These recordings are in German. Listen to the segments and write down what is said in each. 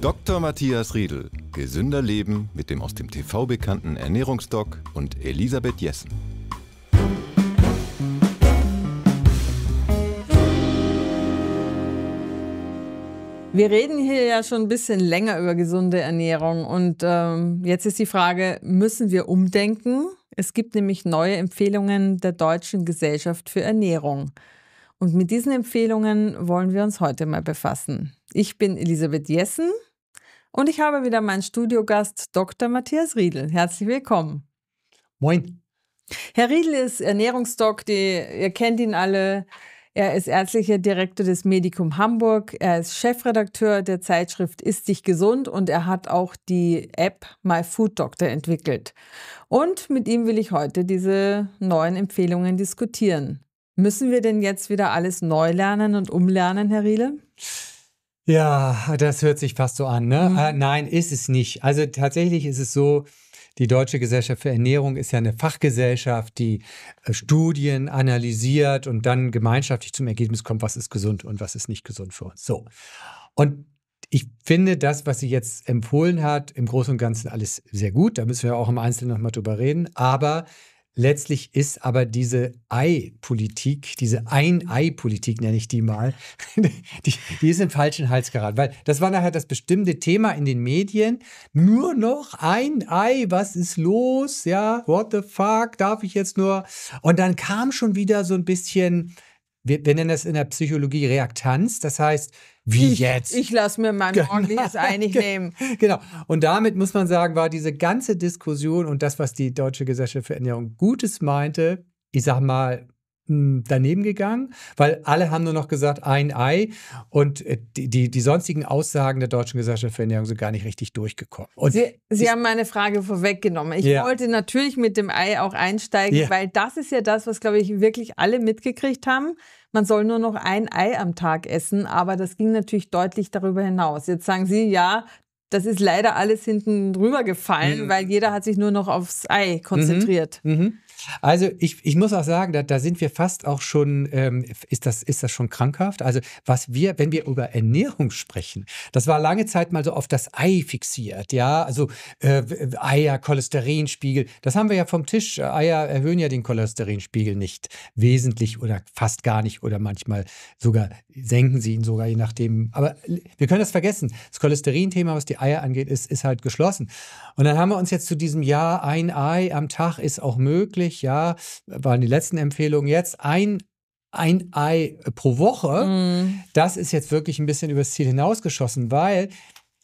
Dr. Matthias Riedel, gesünder Leben mit dem aus dem TV bekannten Ernährungsdoc und Elisabeth Jessen. Wir reden hier ja schon ein bisschen länger über gesunde Ernährung und ähm, jetzt ist die Frage, müssen wir umdenken? Es gibt nämlich neue Empfehlungen der Deutschen Gesellschaft für Ernährung. Und mit diesen Empfehlungen wollen wir uns heute mal befassen. Ich bin Elisabeth Jessen und ich habe wieder meinen Studiogast Dr. Matthias Riedel. Herzlich willkommen. Moin. Herr Riedel ist Ernährungsdoc, die, ihr kennt ihn alle. Er ist ärztlicher Direktor des Medikum Hamburg. Er ist Chefredakteur der Zeitschrift Ist dich gesund und er hat auch die App My Food Doctor entwickelt. Und mit ihm will ich heute diese neuen Empfehlungen diskutieren. Müssen wir denn jetzt wieder alles neu lernen und umlernen, Herr Riedel? Ja, das hört sich fast so an. Ne? Mhm. Äh, nein, ist es nicht. Also tatsächlich ist es so, die Deutsche Gesellschaft für Ernährung ist ja eine Fachgesellschaft, die äh, Studien analysiert und dann gemeinschaftlich zum Ergebnis kommt, was ist gesund und was ist nicht gesund für uns. So. Und ich finde das, was sie jetzt empfohlen hat, im Großen und Ganzen alles sehr gut. Da müssen wir auch im Einzelnen nochmal drüber reden. Aber Letztlich ist aber diese Ei-Politik, diese Ein-Ei-Politik nenne ich die mal, die, die ist im falschen Hals geraten. Weil das war nachher das bestimmte Thema in den Medien. Nur noch ein Ei, was ist los? Ja, what the fuck, darf ich jetzt nur? Und dann kam schon wieder so ein bisschen wir, wir, nennen das in der Psychologie Reaktanz. Das heißt, wie ich, jetzt? Ich lasse mir mein genau. ordentliches einig nehmen. Genau. Und damit muss man sagen, war diese ganze Diskussion und das, was die Deutsche Gesellschaft für Ernährung Gutes meinte, ich sag mal, hm, daneben gegangen, weil alle haben nur noch gesagt, ein Ei und äh, die, die, die sonstigen Aussagen der Deutschen Gesellschaft für Ernährung sind gar nicht richtig durchgekommen. Und Sie, Sie haben meine Frage vorweggenommen. Ich ja. wollte natürlich mit dem Ei auch einsteigen, ja. weil das ist ja das, was, glaube ich, wirklich alle mitgekriegt haben. Man soll nur noch ein Ei am Tag essen, aber das ging natürlich deutlich darüber hinaus. Jetzt sagen Sie, ja, das ist leider alles hinten rübergefallen, mhm. weil jeder hat sich nur noch aufs Ei konzentriert. Mhm. Mhm. Also ich, ich muss auch sagen, da, da sind wir fast auch schon, ähm, ist, das, ist das schon krankhaft? Also was wir, wenn wir über Ernährung sprechen, das war lange Zeit mal so auf das Ei fixiert, ja, also äh, Eier, Cholesterinspiegel, das haben wir ja vom Tisch. Äh, Eier erhöhen ja den Cholesterinspiegel nicht wesentlich oder fast gar nicht oder manchmal sogar senken sie ihn sogar, je nachdem. Aber wir können das vergessen. Das Cholesterin-Thema, was die Eier angeht, ist, ist halt geschlossen. Und dann haben wir uns jetzt zu diesem Jahr ein Ei am Tag ist auch möglich wenig, ja, waren die letzten Empfehlungen jetzt. Ein ein Ei pro Woche, mm. das ist jetzt wirklich ein bisschen übers Ziel hinausgeschossen, weil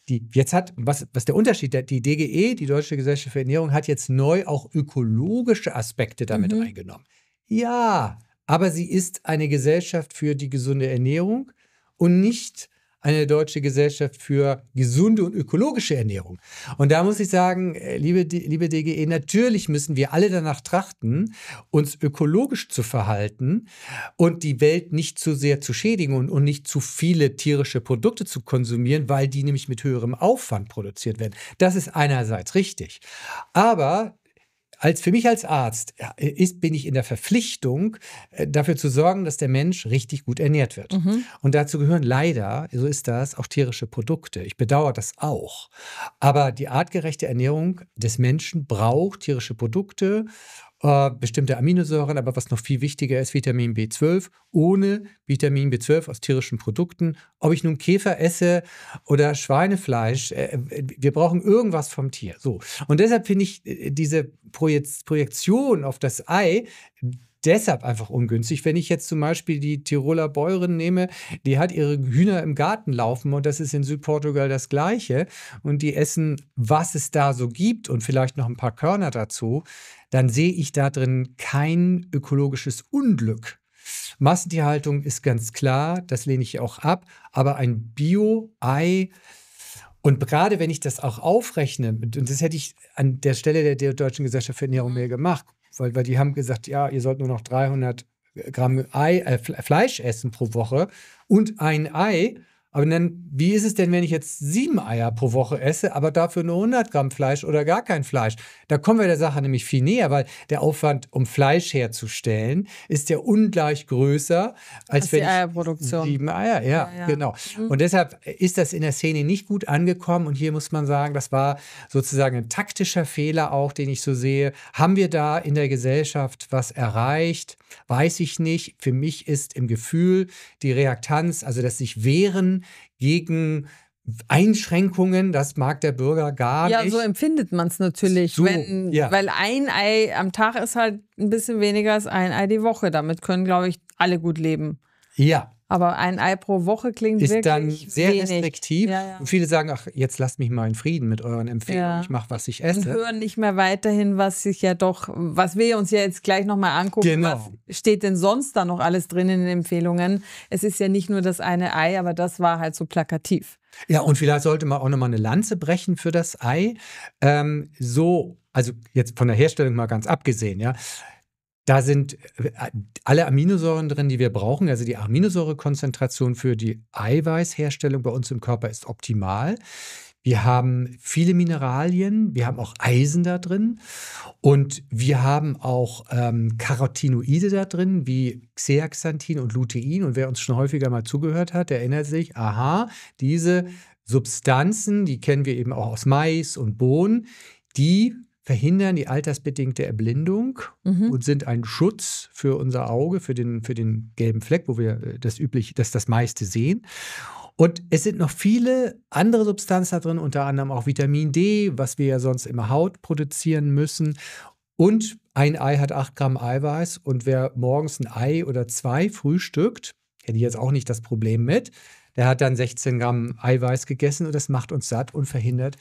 die jetzt hat, was, was der Unterschied, der, die DGE, die Deutsche Gesellschaft für Ernährung, hat jetzt neu auch ökologische Aspekte damit mhm. reingenommen. Ja, aber sie ist eine Gesellschaft für die gesunde Ernährung und nicht eine deutsche Gesellschaft für gesunde und ökologische Ernährung. Und da muss ich sagen, äh, liebe, liebe DGE, natürlich müssen wir alle danach trachten, uns ökologisch zu verhalten und die Welt nicht zu sehr zu schädigen und, und nicht zu viele tierische Produkte zu konsumieren, weil die nämlich mit höherem Aufwand produziert werden. Das ist einerseits richtig. Aber als für mich als Arzt ist, bin ich in der Verpflichtung, äh, dafür zu sorgen, dass der Mensch richtig gut ernährt wird. Mhm. Und dazu gehören leider, so ist das, auch tierische Produkte. Ich bedauere das auch. Aber die artgerechte Ernährung des Menschen braucht tierische Produkte äh, bestimmte Aminosäuren, aber was noch viel wichtiger ist, Vitamin B12. Ohne Vitamin B12 aus tierischen Produkten, ob ich nun Käfer esse oder Schweinefleisch, äh, äh wir brauchen irgendwas vom Tier. So. Und deshalb finde ich äh, diese Projekt Projektion auf das Ei deshalb einfach ungünstig. Wenn ich jetzt zum Beispiel die Tiroler Bäuerin nehme, die hat ihre Hühner im Garten laufen und das ist in Südportugal das Gleiche und die essen, was es da so gibt und vielleicht noch ein paar Körner dazu, dann sehe ich da drin kein ökologisches Unglück. Massentierhaltung ist ganz klar, das lehne ich auch ab, aber ein Bio-Ei, und gerade wenn ich das auch aufrechne, und das hätte ich an der Stelle der, Deutschen Gesellschaft für Ernährung mhm. mehr gemacht, weil, weil die haben gesagt, ja, ihr sollt nur noch 300 Gramm Ei, äh, Fleisch essen pro Woche und ein Ei. Aber dann, wie ist es denn, wenn ich jetzt sieben Eier pro Woche esse, aber dafür nur 100 Gramm Fleisch oder gar kein Fleisch? Da kommen wir der Sache nämlich viel näher, weil der Aufwand, um Fleisch herzustellen, ist ja ungleich größer als, wenn die Eierproduktion. sieben Eier, ja, ja, ja. genau. Mhm. Und deshalb ist das in der Szene nicht gut angekommen. Und hier muss man sagen, das war sozusagen ein taktischer Fehler auch, den ich so sehe. Haben wir da in der Gesellschaft was erreicht? Weiß ich nicht. Für mich ist im Gefühl die Reaktanz, also das sich wehren gegen Einschränkungen, das mag der Bürger gar ja, nicht. Ja, so empfindet man es natürlich. So, wenn, ja. Weil ein Ei am Tag ist halt ein bisschen weniger als ein Ei die Woche. Damit können, glaube ich, alle gut leben. Ja, aber ein Ei pro Woche klingt ist wirklich dann sehr wenig. restriktiv. Ja, ja. Und viele sagen, ach, jetzt lasst mich mal in Frieden mit euren Empfehlungen. Ja. Ich mache, was ich esse. Und hören nicht mehr weiterhin, was sich ja doch, was wir uns ja jetzt gleich nochmal angucken. Genau. Was steht denn sonst da noch alles drin in den Empfehlungen? Es ist ja nicht nur das eine Ei, aber das war halt so plakativ. Ja, und vielleicht sollte man auch nochmal eine Lanze brechen für das Ei. Ähm, so, also jetzt von der Herstellung mal ganz abgesehen, ja da sind äh, alle Aminosäuren drin, die wir brauchen. Also die Aminosäurekonzentration für die Eiweißherstellung bei uns im Körper ist optimal. Wir haben viele Mineralien, wir haben auch Eisen da drin und wir haben auch ähm, Carotinoide da drin, wie Xeaxanthin und Lutein. Und wer uns schon häufiger mal zugehört hat, der erinnert sich, aha, diese Substanzen, die kennen wir eben auch aus Mais und Bohnen, die verhindern die altersbedingte Erblindung mhm. und sind ein Schutz für unser Auge, für den, für den gelben Fleck, wo wir äh, das üblich, das, das meiste sehen. Und es sind noch viele andere Substanzen da drin, unter anderem auch Vitamin D, was wir ja sonst immer Haut produzieren müssen. Und ein Ei hat 8 Gramm Eiweiß. Und wer morgens ein Ei oder zwei frühstückt, hätte ich jetzt auch nicht das Problem mit, der hat dann 16 Gramm Eiweiß gegessen und das macht uns satt und verhindert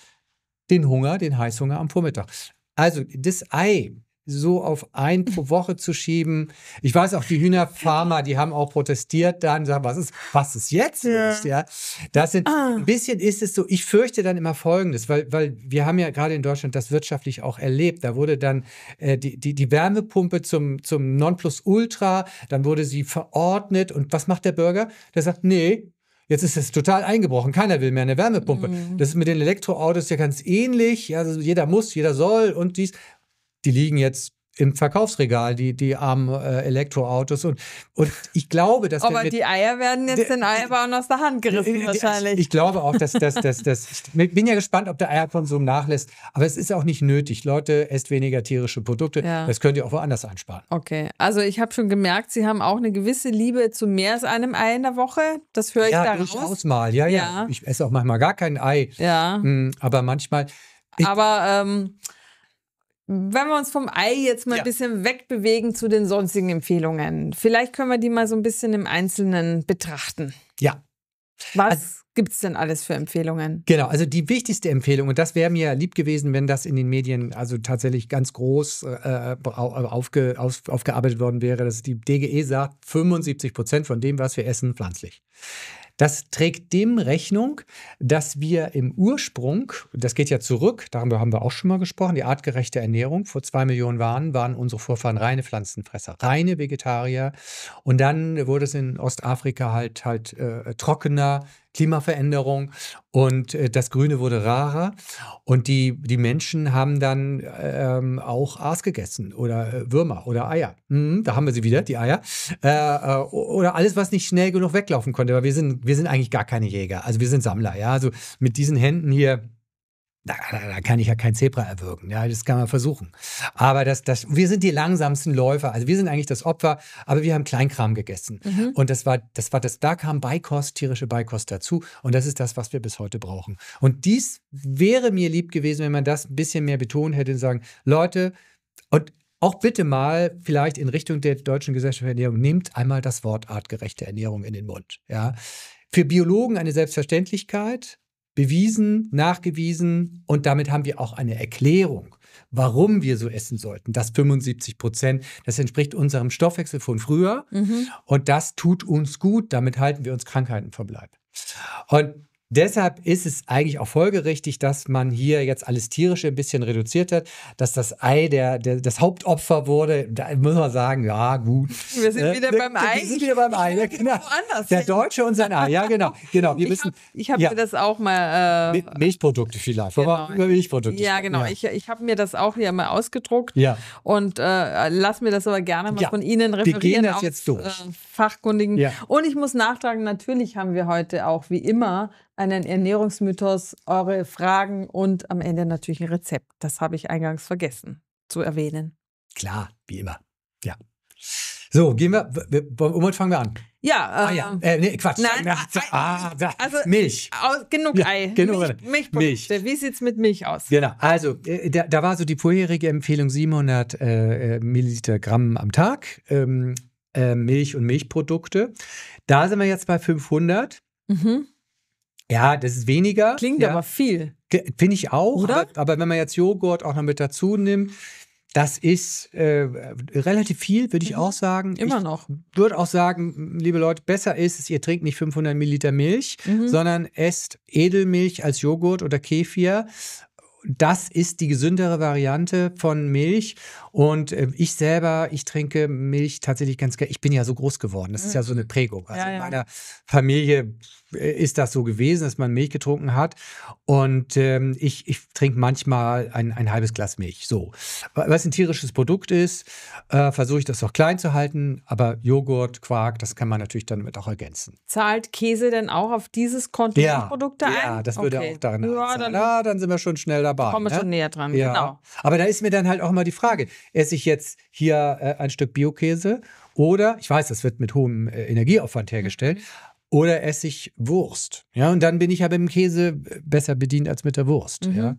den Hunger, den Heißhunger am Vormittag. Also das Ei so auf ein pro Woche zu schieben. Ich weiß auch, die Hühnerfarmer, die haben auch protestiert dann, sagen, was ist, was ist jetzt? Ja. ja das sind, ah. ein bisschen ist es so, ich fürchte dann immer Folgendes, weil, weil wir haben ja gerade in Deutschland das wirtschaftlich auch erlebt. Da wurde dann äh, die, die, die Wärmepumpe zum, zum Nonplusultra, dann wurde sie verordnet und was macht der Bürger? Der sagt, nee, Jetzt ist es total eingebrochen. Keiner will mehr eine Wärmepumpe. Mhm. Das ist mit den Elektroautos ja ganz ähnlich. also jeder muss, jeder soll und dies. Die liegen jetzt im Verkaufsregal, die, die armen äh, Elektroautos. Und, und ich glaube, dass. Aber die Eier werden jetzt den Eierbauern aus der Hand gerissen, äh, äh, wahrscheinlich. Ich, ich glaube auch, dass das. Dass, dass, ich bin ja gespannt, ob der Eierkonsum nachlässt. Aber es ist auch nicht nötig. Leute, esst weniger tierische Produkte. Ja. Das könnt ihr auch woanders einsparen. Okay. Also, ich habe schon gemerkt, Sie haben auch eine gewisse Liebe zu mehr als einem Ei in der Woche. Das höre ich ja, da raus. Durchaus mal. Ja, ja, Ich esse auch manchmal gar kein Ei. Ja. Hm, aber manchmal. aber. Ähm, wenn wir uns vom Ei jetzt mal ja. ein bisschen wegbewegen zu den sonstigen Empfehlungen, vielleicht können wir die mal so ein bisschen im Einzelnen betrachten. Ja. Was also, gibt es denn alles für Empfehlungen? Genau, also die wichtigste Empfehlung, und das wäre mir lieb gewesen, wenn das in den Medien also tatsächlich ganz groß äh, äh aufge, auf, aufgearbeitet worden wäre, dass die DGE sagt, 75 Prozent von dem, was wir essen, pflanzlich. Das trägt dem Rechnung, dass wir im Ursprung, das geht ja zurück, darüber haben wir auch schon mal gesprochen, die artgerechte Ernährung vor zwei Millionen Jahren waren unsere Vorfahren reine Pflanzenfresser, reine Vegetarier. Und dann wurde es in Ostafrika halt halt äh, trockener, Klimaveränderung und äh, das Grüne wurde rarer und die, die Menschen haben dann ähm, auch Aas gegessen oder äh, Würmer oder Eier. Mhm, da haben wir sie wieder, die Eier. Äh, äh oder alles, was nicht schnell genug weglaufen konnte, weil wir sind, wir sind eigentlich gar keine Jäger. Also wir sind Sammler, ja. Also mit diesen Händen hier da, da, da kann ich ja kein Zebra erwürgen. Ja, das kann man versuchen. Aber das, das, wir sind die langsamsten Läufer. Also wir sind eigentlich das Opfer, aber wir haben Kleinkram gegessen. Mhm. Und das war, das war das, da kam Beikost, tierische Beikost dazu. Und das ist das, was wir bis heute brauchen. Und dies wäre mir lieb gewesen, wenn man das ein bisschen mehr betont hätte und sagen, Leute, und auch bitte mal vielleicht in Richtung der deutschen Gesellschaft für Ernährung, nehmt einmal das Wort artgerechte Ernährung in den Mund. Ja. Für Biologen eine Selbstverständlichkeit, bewiesen, nachgewiesen und damit haben wir auch eine Erklärung, warum wir so essen sollten. Das 75 Prozent, das entspricht unserem Stoffwechsel von früher mhm. und das tut uns gut, damit halten wir uns Krankheiten verbleib. Und Deshalb ist es eigentlich auch folgerichtig, dass man hier jetzt alles Tierische ein bisschen reduziert hat, dass das Ei der, der das Hauptopfer wurde. Da muss man sagen, ja, gut. Wir sind äh, wieder äh, beim Ei. Wir sind wieder beim Ei, ja, genau. Der Deutsche und sein Ei, ja, genau. genau. Wir ich habe hab ja. mir das auch mal. Äh, Milchprodukte vielleicht, genau. über Milchprodukte. Ja, genau. Ja. Ich, ich habe mir das auch hier mal ausgedruckt ja. und äh, lass mir das aber gerne mal von Ihnen referieren. Wir gehen das jetzt durch. Äh, Fachkundigen. Und ich muss nachtragen, natürlich haben wir heute auch wie immer einen Ernährungsmythos, eure Fragen und am Ende natürlich ein Rezept. Das habe ich eingangs vergessen zu erwähnen. Klar, wie immer. Ja. So, gehen wir, womit fangen wir an? Ja, ah, äh, ja. Ähm, äh, nee, Quatsch. Nein, ja, ah, da, ah, ah, also Milch. Aus, genug Ei. Ja, genug Milch, Milch, Milch. Wie sieht's mit Milch aus? Genau. Also, äh, da, da, war so die vorherige Empfehlung 700 äh, äh, Milliliter Gramm am Tag ähm, äh, Milch und Milchprodukte. Da sind wir jetzt bei 500. Mhm. Ja, das ist weniger. Klingt ja. aber viel. Finde ich auch. Oder? Aber, aber, wenn man jetzt Joghurt auch noch mit dazu nimmt, das ist äh, relativ viel, würde ich mhm. auch sagen. Immer ich noch. Würde auch sagen, liebe Leute, besser ist es, ihr trinkt nicht 500 Milliliter Milch, mhm. sondern esst Edelmilch als Joghurt oder Kefir das ist die gesündere Variante von Milch. Und äh, ich selber, ich trinke Milch tatsächlich ganz gerne. Ich bin ja so groß geworden. Das ist ja so mhm. eine Prägung. Also ja, ja. in meiner Familie äh, ist das so gewesen, dass man Milch getrunken hat. Und ähm, ich, ich trinke manchmal ein, ein halbes Glas Milch. So. Was ein tierisches Produkt ist, äh, versuche ich das auch klein zu halten. Aber Joghurt, Quark, das kann man natürlich dann mit auch ergänzen. Zahlt Käse denn auch auf dieses Konto ja, ein? Ja, das würde okay. auch daran ja, dann, ja, dann sind wir schon schnell dabei. Kommen wir ne? schon näher dran, ja. genau. Aber da ist mir dann halt auch immer die Frage, esse ich jetzt hier äh, ein Stück Biokäse oder, ich weiß, das wird mit hohem äh, Energieaufwand hergestellt, mhm. oder esse ich Wurst. Ja, und dann bin ich ja mit dem Käse äh, besser bedient als mit der Wurst. Mhm. Ja.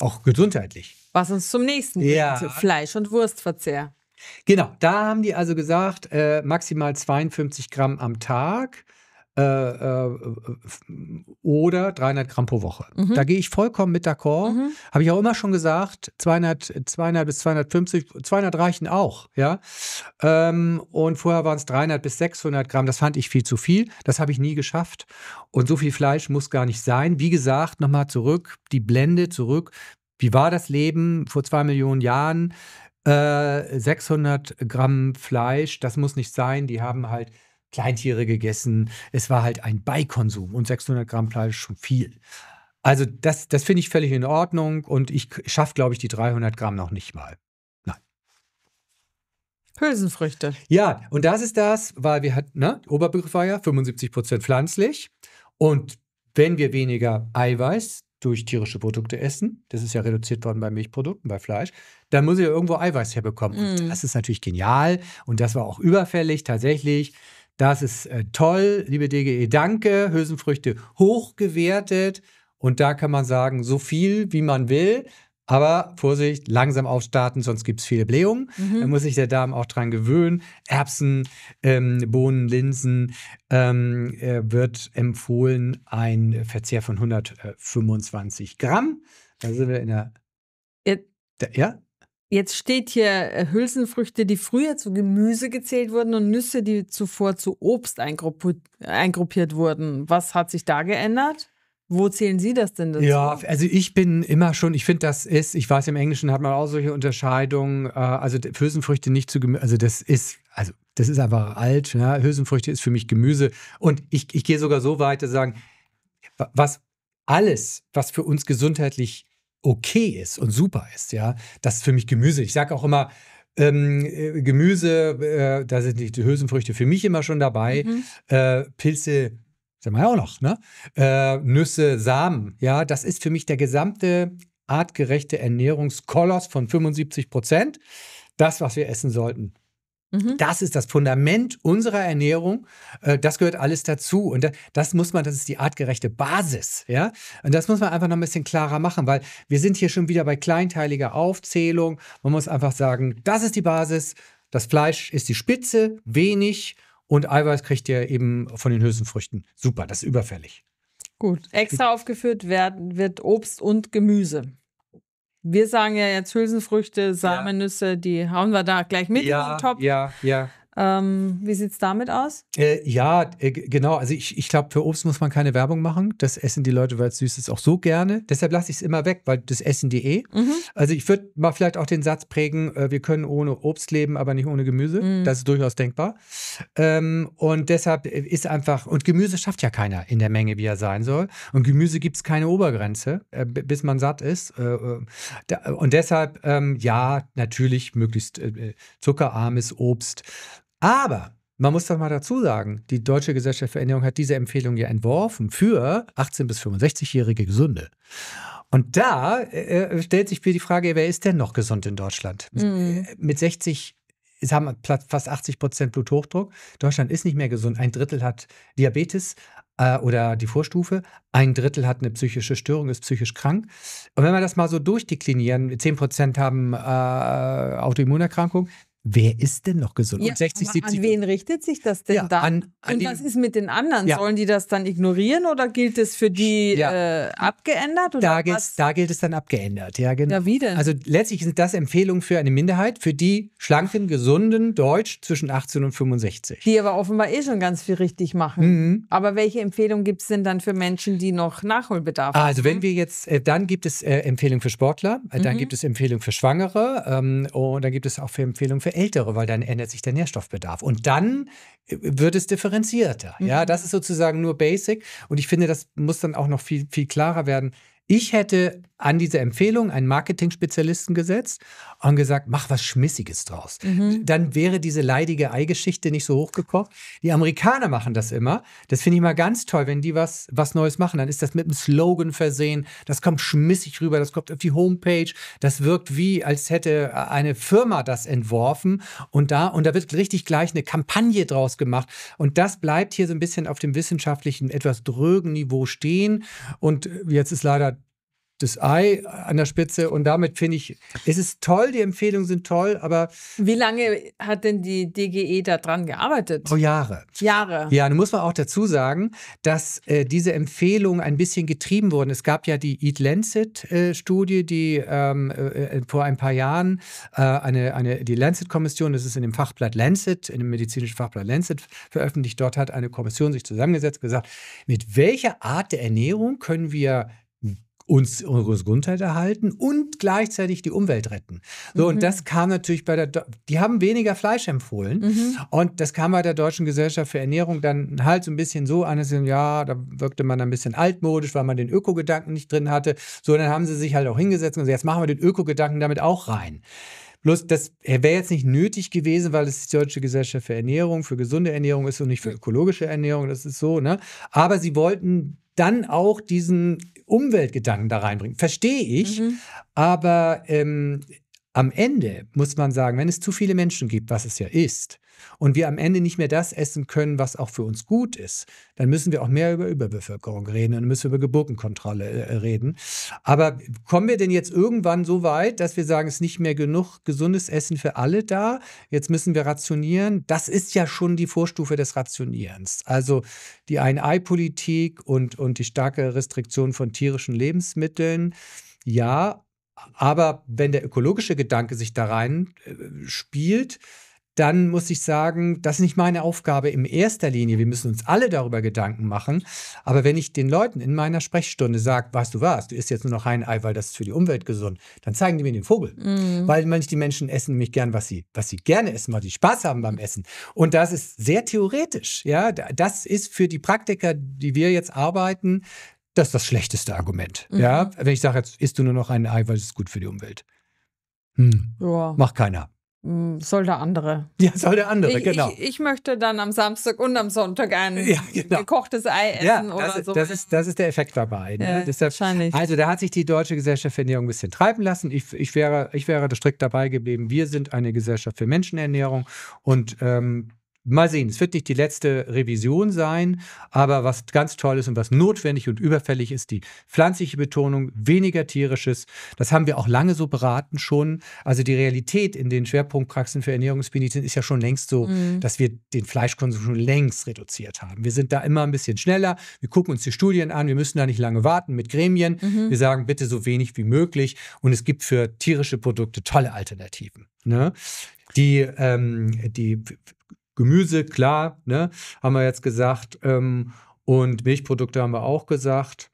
Auch gesundheitlich. Was uns zum nächsten ja. bringt, Fleisch- und Wurstverzehr. Genau, da haben die also gesagt, äh, maximal 52 Gramm am Tag äh, äh, oder 300 Gramm pro Woche. Mhm. Da gehe ich vollkommen mit d'accord. Mhm. Habe ich auch immer schon gesagt, 200, 200 bis 250, 200 reichen auch. Ja? Ähm, und vorher waren es 300 bis 600 Gramm. Das fand ich viel zu viel. Das habe ich nie geschafft. Und so viel Fleisch muss gar nicht sein. Wie gesagt, nochmal zurück, die Blende zurück. Wie war das Leben vor zwei Millionen Jahren? Äh, 600 Gramm Fleisch, das muss nicht sein. Die haben halt Kleintiere gegessen. Es war halt ein Beikonsum und 600 Gramm Fleisch schon viel. Also das, das finde ich völlig in Ordnung und ich schaffe, glaube ich, die 300 Gramm noch nicht mal. Nein. Hülsenfrüchte. Ja, und das ist das, weil wir hatten, ne, Oberbegriff war ja 75 Prozent pflanzlich und wenn wir weniger Eiweiß durch tierische Produkte essen, das ist ja reduziert worden bei Milchprodukten, bei Fleisch, dann muss ich ja irgendwo Eiweiß herbekommen. Mm. Und das ist natürlich genial und das war auch überfällig tatsächlich. Das ist äh, toll, liebe DGE, danke. Hülsenfrüchte hochgewertet. Und da kann man sagen, so viel wie man will. Aber Vorsicht, langsam aufstarten, sonst gibt es viele Blähungen. Mhm. Da muss sich der Darm auch dran gewöhnen. Erbsen, ähm, Bohnen, Linsen ähm, äh, wird empfohlen, ein Verzehr von 125 Gramm. Da sind wir in der. Ja? ja? Jetzt steht hier äh, Hülsenfrüchte, die früher zu Gemüse gezählt wurden und Nüsse, die zuvor zu Obst eingruppiert, wurden. Was hat sich da geändert? Wo zählen Sie das denn dazu? Ja, also ich bin immer schon, ich finde, das ist, ich weiß, im Englischen hat man auch solche Unterscheidungen, äh, also Hülsenfrüchte nicht zu Gemüse, also das ist, also das ist einfach alt, ne? Hülsenfrüchte ist für mich Gemüse und ich, ich gehe sogar so weit, zu sagen, was alles, was für uns gesundheitlich okay ist und super ist, ja, das ist für mich Gemüse. Ich sage auch immer, ähm, äh, Gemüse, äh, da sind die Hülsenfrüchte für mich immer schon dabei. Mhm. Äh, Pilze sind wir ja auch noch, ne? Äh, Nüsse, Samen, ja, das ist für mich der gesamte artgerechte Ernährungskoloss von 75 Prozent. Das, was wir essen sollten. Mhm. Das ist das Fundament unserer Ernährung. Äh, das gehört alles dazu. Und das muss man, das ist die artgerechte Basis. Ja? Und das muss man einfach noch ein bisschen klarer machen, weil wir sind hier schon wieder bei kleinteiliger Aufzählung. Man muss einfach sagen, das ist die Basis. Das Fleisch ist die Spitze, wenig. Und Eiweiß kriegt ihr eben von den Hülsenfrüchten. Super, das ist überfällig. Gut. Extra aufgeführt werden wird Obst und Gemüse wir sagen ja jetzt Hülsenfrüchte, Samennüsse, ja. die hauen wir da gleich mit ja, in den Top. Ja, ja. Ähm, wie sieht es damit aus? Äh, ja, äh, genau. Also ich, ich glaube, für Obst muss man keine Werbung machen. Das essen die Leute, weil es süß ist, auch so gerne. Deshalb lasse ich es immer weg, weil das essen die eh. Mhm. Also ich würde mal vielleicht auch den Satz prägen, äh, wir können ohne Obst leben, aber nicht ohne Gemüse. Mhm. Das ist durchaus denkbar. Ähm, und deshalb äh, ist einfach, und Gemüse schafft ja keiner in der Menge, wie er sein soll. Und Gemüse gibt es keine Obergrenze, äh, bis man satt ist. Äh, da, und deshalb, ähm, ja, natürlich möglichst zuckerarmes Obst aber man muss doch mal dazu sagen, die Deutsche Gesellschaft für Ernährung hat diese Empfehlung ja entworfen für 18- bis 65-jährige Gesunde. Und da äh, äh, stellt sich mir die Frage, wer ist denn noch gesund in Deutschland? Mhm. Äh, mit 60 es haben fast 80 Prozent Bluthochdruck. Deutschland ist nicht mehr gesund. Ein Drittel hat Diabetes äh, oder die Vorstufe. Ein Drittel hat eine psychische Störung, ist psychisch krank. Und wenn wir das mal so durchdeklinieren, 10 Prozent haben äh, Autoimmunerkrankungen, wer ist denn noch gesund? Ja, und 60, 70 an wen richtet sich das denn ja, da? An, an und was ist mit den anderen? Ja. Sollen die das dann ignorieren oder gilt es für die ja. äh, abgeändert? Oder da, gilt, da gilt es dann abgeändert, ja genau. Ja, wie denn? Also letztlich sind das Empfehlungen für eine Minderheit, für die schlanken, gesunden Deutsch zwischen 18 und 65. Die aber offenbar eh schon ganz viel richtig machen. Mhm. Aber welche Empfehlungen gibt es denn dann für Menschen, die noch Nachholbedarf haben? Also wenn wir jetzt, äh, dann gibt es äh, Empfehlungen für Sportler, äh, dann mhm. gibt es Empfehlungen für Schwangere ähm, und dann gibt es auch für Empfehlungen für ältere, weil dann ändert sich der Nährstoffbedarf. Und dann äh, wird es differenzierter. Mhm. Ja, das ist sozusagen nur Basic. Und ich finde, das muss dann auch noch viel, viel klarer werden. Ich hätte an diese Empfehlung einen Marketing-Spezialisten gesetzt und gesagt, mach was Schmissiges draus. Mhm. Dann wäre diese leidige Eigeschichte nicht so hochgekocht. Die Amerikaner machen das immer. Das finde ich mal ganz toll, wenn die was, was Neues machen. Dann ist das mit einem Slogan versehen. Das kommt schmissig rüber. Das kommt auf die Homepage. Das wirkt wie, als hätte eine Firma das entworfen. Und da, und da wird richtig gleich eine Kampagne draus gemacht. Und das bleibt hier so ein bisschen auf dem wissenschaftlichen, etwas drögen Niveau stehen. Und jetzt ist leider das Ei an der Spitze und damit finde ich, es ist toll, die Empfehlungen sind toll, aber. Wie lange hat denn die DGE daran gearbeitet? Oh, Jahre. Jahre. Ja, dann muss man auch dazu sagen, dass äh, diese Empfehlungen ein bisschen getrieben wurden. Es gab ja die Eat Lancet-Studie, äh, die ähm, äh, äh, vor ein paar Jahren äh, eine, eine, die Lancet-Kommission, das ist in dem Fachblatt Lancet, in dem medizinischen Fachblatt Lancet veröffentlicht. Dort hat eine Kommission sich zusammengesetzt und gesagt, mit welcher Art der Ernährung können wir uns unsere Gesundheit erhalten und gleichzeitig die Umwelt retten. So, mhm. und das kam natürlich bei der, die haben weniger Fleisch empfohlen. Mhm. Und das kam bei der Deutschen Gesellschaft für Ernährung dann halt so ein bisschen so an, dass, sie, ja, da wirkte man ein bisschen altmodisch, weil man den Ökogedanken nicht drin hatte. So, dann haben sie sich halt auch hingesetzt und gesagt, jetzt machen wir den Ökogedanken damit auch rein. Bloß, das wäre jetzt nicht nötig gewesen, weil es die Deutsche Gesellschaft für Ernährung, für gesunde Ernährung ist und nicht für ökologische Ernährung, das ist so, ne? Aber sie wollten dann auch diesen Umweltgedanken da reinbringen. Verstehe ich, mhm. aber ähm, am Ende muss man sagen, wenn es zu viele Menschen gibt, was es ja ist, und wir am Ende nicht mehr das essen können, was auch für uns gut ist, dann müssen wir auch mehr über Überbevölkerung reden, und müssen über Geburtenkontrolle äh, äh, reden. Aber kommen wir denn jetzt irgendwann so weit, dass wir sagen, es ist nicht mehr genug gesundes Essen für alle da, jetzt müssen wir rationieren? Das ist ja schon die Vorstufe des Rationierens. Also die Ein-Ei-Politik und, und die starke Restriktion von tierischen Lebensmitteln. Ja, aber wenn der ökologische Gedanke sich da rein äh, spielt, dann muss ich sagen, das ist nicht meine Aufgabe in erster Linie. Wir müssen uns alle darüber Gedanken machen. Aber wenn ich den Leuten in meiner Sprechstunde sage, weißt du was, du isst jetzt nur noch ein Ei, weil das ist für die Umwelt gesund, dann zeigen die mir den Vogel. Mhm. Weil manche die Menschen essen nämlich gern, was sie, was sie gerne essen, weil sie Spaß haben beim Essen. Und das ist sehr theoretisch. Ja, das ist für die Praktiker, die wir jetzt arbeiten, das ist das schlechteste Argument. Mhm. Ja, wenn ich sage, jetzt isst du nur noch ein Ei, weil es ist gut für die Umwelt. Hm. Ja. Macht keiner. Hm, soll der andere. Ja, soll der andere, ich, genau. Ich, ich, möchte dann am Samstag und am Sonntag ein ja, genau. gekochtes Ei essen ja, das, oder so. Das ist, das ist der Effekt dabei. Ne? Ja, Deshalb, wahrscheinlich. Also da hat sich die deutsche Gesellschaft für Ernährung ein bisschen treiben lassen. Ich, ich, wäre, ich wäre strikt dabei geblieben. Wir sind eine Gesellschaft für Menschenernährung und ähm, Mal sehen, es wird nicht die letzte Revision sein, aber was ganz toll ist und was notwendig und überfällig ist, die pflanzliche Betonung, weniger tierisches. Das haben wir auch lange so beraten schon. Also die Realität in den Schwerpunktpraxen für Ernährungsmedizin ist ja schon längst so, mhm. dass wir den Fleischkonsum schon längst reduziert haben. Wir sind da immer ein bisschen schneller. Wir gucken uns die Studien an. Wir müssen da nicht lange warten mit Gremien. Mhm. Wir sagen bitte so wenig wie möglich. Und es gibt für tierische Produkte tolle Alternativen. Ne? Die, ähm, die Gemüse, klar, ne, haben wir jetzt gesagt. Ähm, und Milchprodukte haben wir auch gesagt.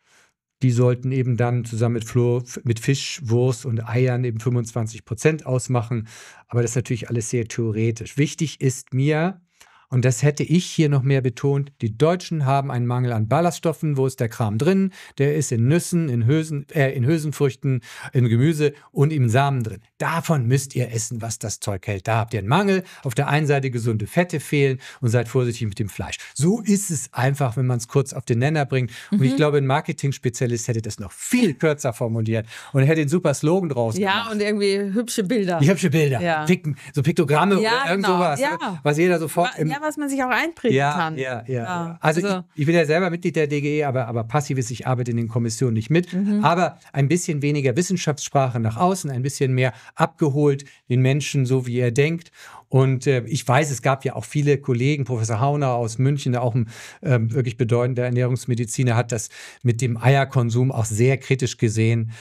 Die sollten eben dann zusammen mit, Flur, mit Fisch, Wurst und Eiern eben 25 Prozent ausmachen. Aber das ist natürlich alles sehr theoretisch. Wichtig ist mir, und das hätte ich hier noch mehr betont, die Deutschen haben einen Mangel an Ballaststoffen. Wo ist der Kram drin? Der ist in Nüssen, in, Hülsen, äh, in Hülsenfrüchten, in Gemüse und im Samen drin. Davon müsst ihr essen, was das Zeug hält. Da habt ihr einen Mangel. Auf der einen Seite gesunde Fette fehlen und seid vorsichtig mit dem Fleisch. So ist es einfach, wenn man es kurz auf den Nenner bringt. Und ich mhm. glaube, ein Marketing-Spezialist hätte das noch viel kürzer formuliert und hätte einen super Slogan draus ja, gemacht. Ja, und irgendwie hübsche Bilder. Die hübsche Bilder. Ja. Pick, so Piktogramme ja, oder irgend genau. sowas, ja. was jeder sofort im, was man sich auch eintreten ja, kann. Ja, ja. ja. Also, also. Ich, also ich, bin ja selber Mitglied der DGE, aber, aber passiv ist, ich arbeite in den Kommissionen nicht mit. Mhm. Aber ein bisschen weniger Wissenschaftssprache nach außen, ein bisschen mehr abgeholt, den Menschen so, wie er denkt. Und äh, ich weiß, es gab ja auch viele Kollegen, Professor Hauner aus München, der auch ein äh, wirklich bedeutender Ernährungsmediziner, hat das mit dem Eierkonsum auch sehr kritisch gesehen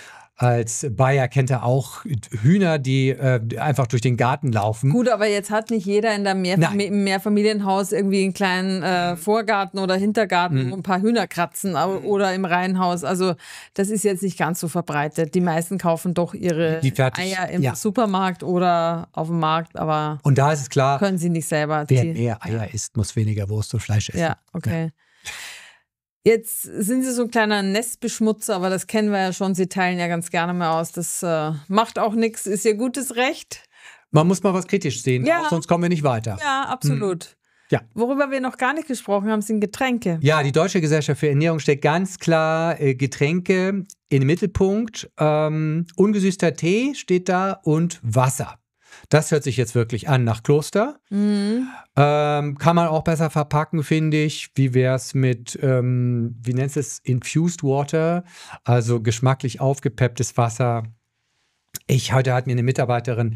als Bayer kennt er auch Hühner, die äh, einfach durch den Garten laufen. Gut, aber jetzt hat nicht jeder in einem Mehrfam Mehrfamilienhaus irgendwie einen kleinen äh, Vorgarten oder Hintergarten, mhm. wo ein paar Hühner kratzen mhm. oder im Reihenhaus. Also das ist jetzt nicht ganz so verbreitet. Die meisten kaufen doch ihre Eier im ja. Supermarkt oder auf dem Markt, aber und da ist es klar, können sie nicht selber. Wer mehr Eier isst, muss weniger Wurst und Fleisch essen. Ja, okay. Ja. Jetzt sind sie so ein kleiner Nestbeschmutzer, aber das kennen wir ja schon. Sie teilen ja ganz gerne mal aus. Das äh, macht auch nichts, ist ihr gutes Recht. Man muss mal was kritisch sehen, ja. sonst kommen wir nicht weiter. Ja, absolut. Hm. Ja. Worüber wir noch gar nicht gesprochen haben, sind Getränke. Ja, die Deutsche Gesellschaft für Ernährung stellt ganz klar äh, Getränke in den Mittelpunkt. Ähm, ungesüßter Tee steht da und Wasser. Das hört sich jetzt wirklich an nach Kloster. Mhm. Ähm, kann man auch besser verpacken, finde ich. Wie wäre es mit, ähm, wie nennt es, Infused Water, also geschmacklich aufgepepptes Wasser. Ich, heute hat mir eine Mitarbeiterin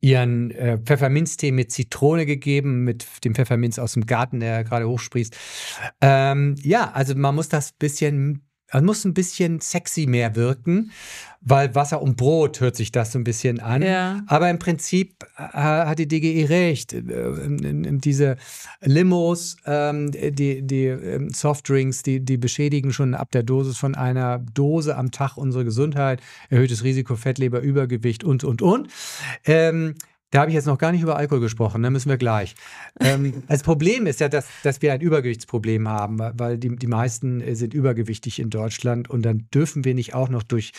ihren äh, Pfefferminztee mit Zitrone gegeben, mit dem Pfefferminz aus dem Garten, der gerade hochsprießt. Ähm, ja, also man muss das ein bisschen man muss ein bisschen sexy mehr wirken, weil Wasser und Brot hört sich das so ein bisschen an. Ja. Aber im Prinzip äh, hat die DGE recht. Äh, ähm, ähm, ähm, diese Limos, die, die Softdrinks, die, die beschädigen schon ab der Dosis von einer Dose am Tag unsere Gesundheit, erhöhtes Risiko, Fettleber, Übergewicht und, und, und. Ähm, da habe ich jetzt noch gar nicht über Alkohol gesprochen, da müssen wir gleich. Ähm, das Problem ist ja, dass, dass wir ein Übergewichtsproblem haben, weil die, die meisten äh, sind übergewichtig in Deutschland und dann dürfen wir nicht auch noch durch,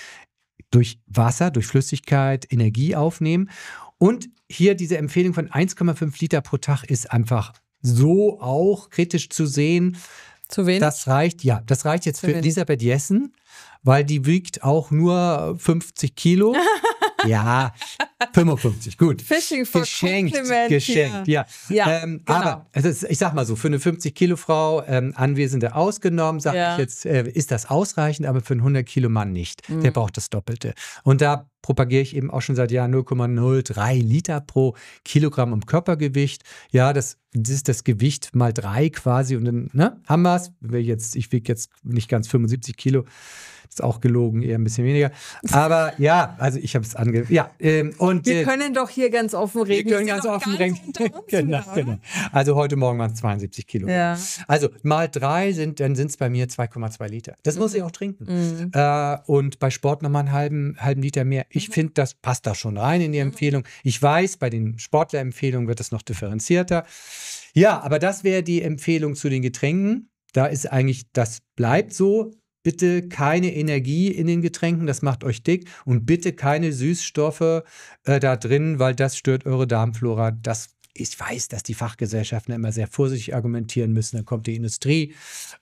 durch Wasser, durch Flüssigkeit Energie aufnehmen. Und hier diese Empfehlung von 1,5 Liter pro Tag ist einfach so auch kritisch zu sehen. Zu wenig? Das reicht, ja, das reicht jetzt zu für wenig. Elisabeth Jessen, weil die wiegt auch nur 50 Kilo. ja, 55, gut. Fishing for geschenkt, Kompliment geschenkt, hier. ja. ja ähm, genau. Aber also ich sag mal so, für eine 50-Kilo-Frau, ähm, Anwesende ausgenommen, sage ja. ich jetzt, äh, ist das ausreichend, aber für einen 100-Kilo-Mann nicht. Mhm. Der braucht das Doppelte. Und da propagiere ich eben auch schon seit Jahren 0,03 Liter pro Kilogramm im Körpergewicht. Ja, das, das ist das Gewicht mal drei quasi und dann ne, haben wir es. ich wiege jetzt nicht ganz 75 Kilo, ist auch gelogen, eher ein bisschen weniger. Aber ja, also ich habe es ange... Ja, ähm, und, wir äh, können doch hier ganz offen reden. Wir können ganz offen reden. genau, genau. Also heute Morgen waren es 72 Kilo. Ja. Also mal drei sind, dann sind es bei mir 2,2 Liter. Das mhm. muss ich auch trinken. Mhm. Äh, und bei Sport nochmal einen halben, halben Liter mehr. Ich mhm. finde, das passt da schon rein in die mhm. Empfehlung. Ich weiß, bei den Sportlerempfehlungen wird das noch differenzierter. Ja, aber das wäre die Empfehlung zu den Getränken. Da ist eigentlich, das bleibt so. Bitte keine Energie in den Getränken, das macht euch dick. Und bitte keine Süßstoffe äh, da drin, weil das stört eure Darmflora. Das ich weiß, dass die Fachgesellschaften immer sehr vorsichtig argumentieren müssen. Dann kommt die Industrie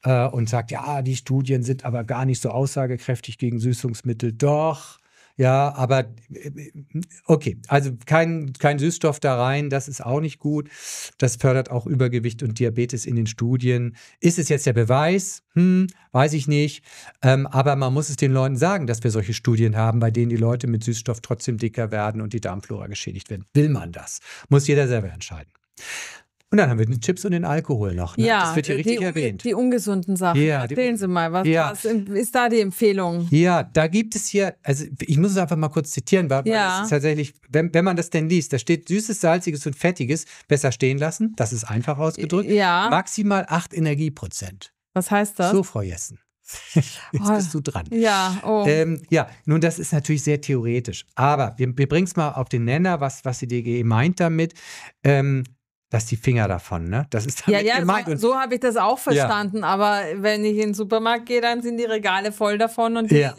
äh, und sagt, ja, die Studien sind aber gar nicht so aussagekräftig gegen Süßungsmittel. Doch, ja, aber okay, also kein, kein Süßstoff da rein, das ist auch nicht gut. Das fördert auch Übergewicht und Diabetes in den Studien. Ist es jetzt der Beweis? Hm, weiß ich nicht. Ähm, aber man muss es den Leuten sagen, dass wir solche Studien haben, bei denen die Leute mit Süßstoff trotzdem dicker werden und die Darmflora geschädigt werden. Will man das? Muss jeder selber entscheiden. Und dann haben wir den Chips und den Alkohol noch. Ne? Ja, das wird hier richtig die, erwähnt. Die ungesunden Sachen. Ja, Erzählen Sie mal, was, ja. was, ist da die Empfehlung? Ja, da gibt es hier, also ich muss es einfach mal kurz zitieren, weil ja. es tatsächlich, wenn, wenn man das denn liest, da steht süßes, salziges und fettiges besser stehen lassen. Das ist einfach ausgedrückt. Ja. Maximal 8 Energieprozent. Was heißt das? So, Frau Jessen. Jetzt oh. bist du dran. Ja, oh. ähm, ja, nun, das ist natürlich sehr theoretisch. Aber wir, wir bringen es mal auf den Nenner, was, was die DGE meint damit. Ähm, lass die Finger davon, ne? Das ist damit ja, ja, gemeint. So, so habe ich das auch verstanden, ja. aber wenn ich in den Supermarkt gehe, dann sind die Regale voll davon und die, ja.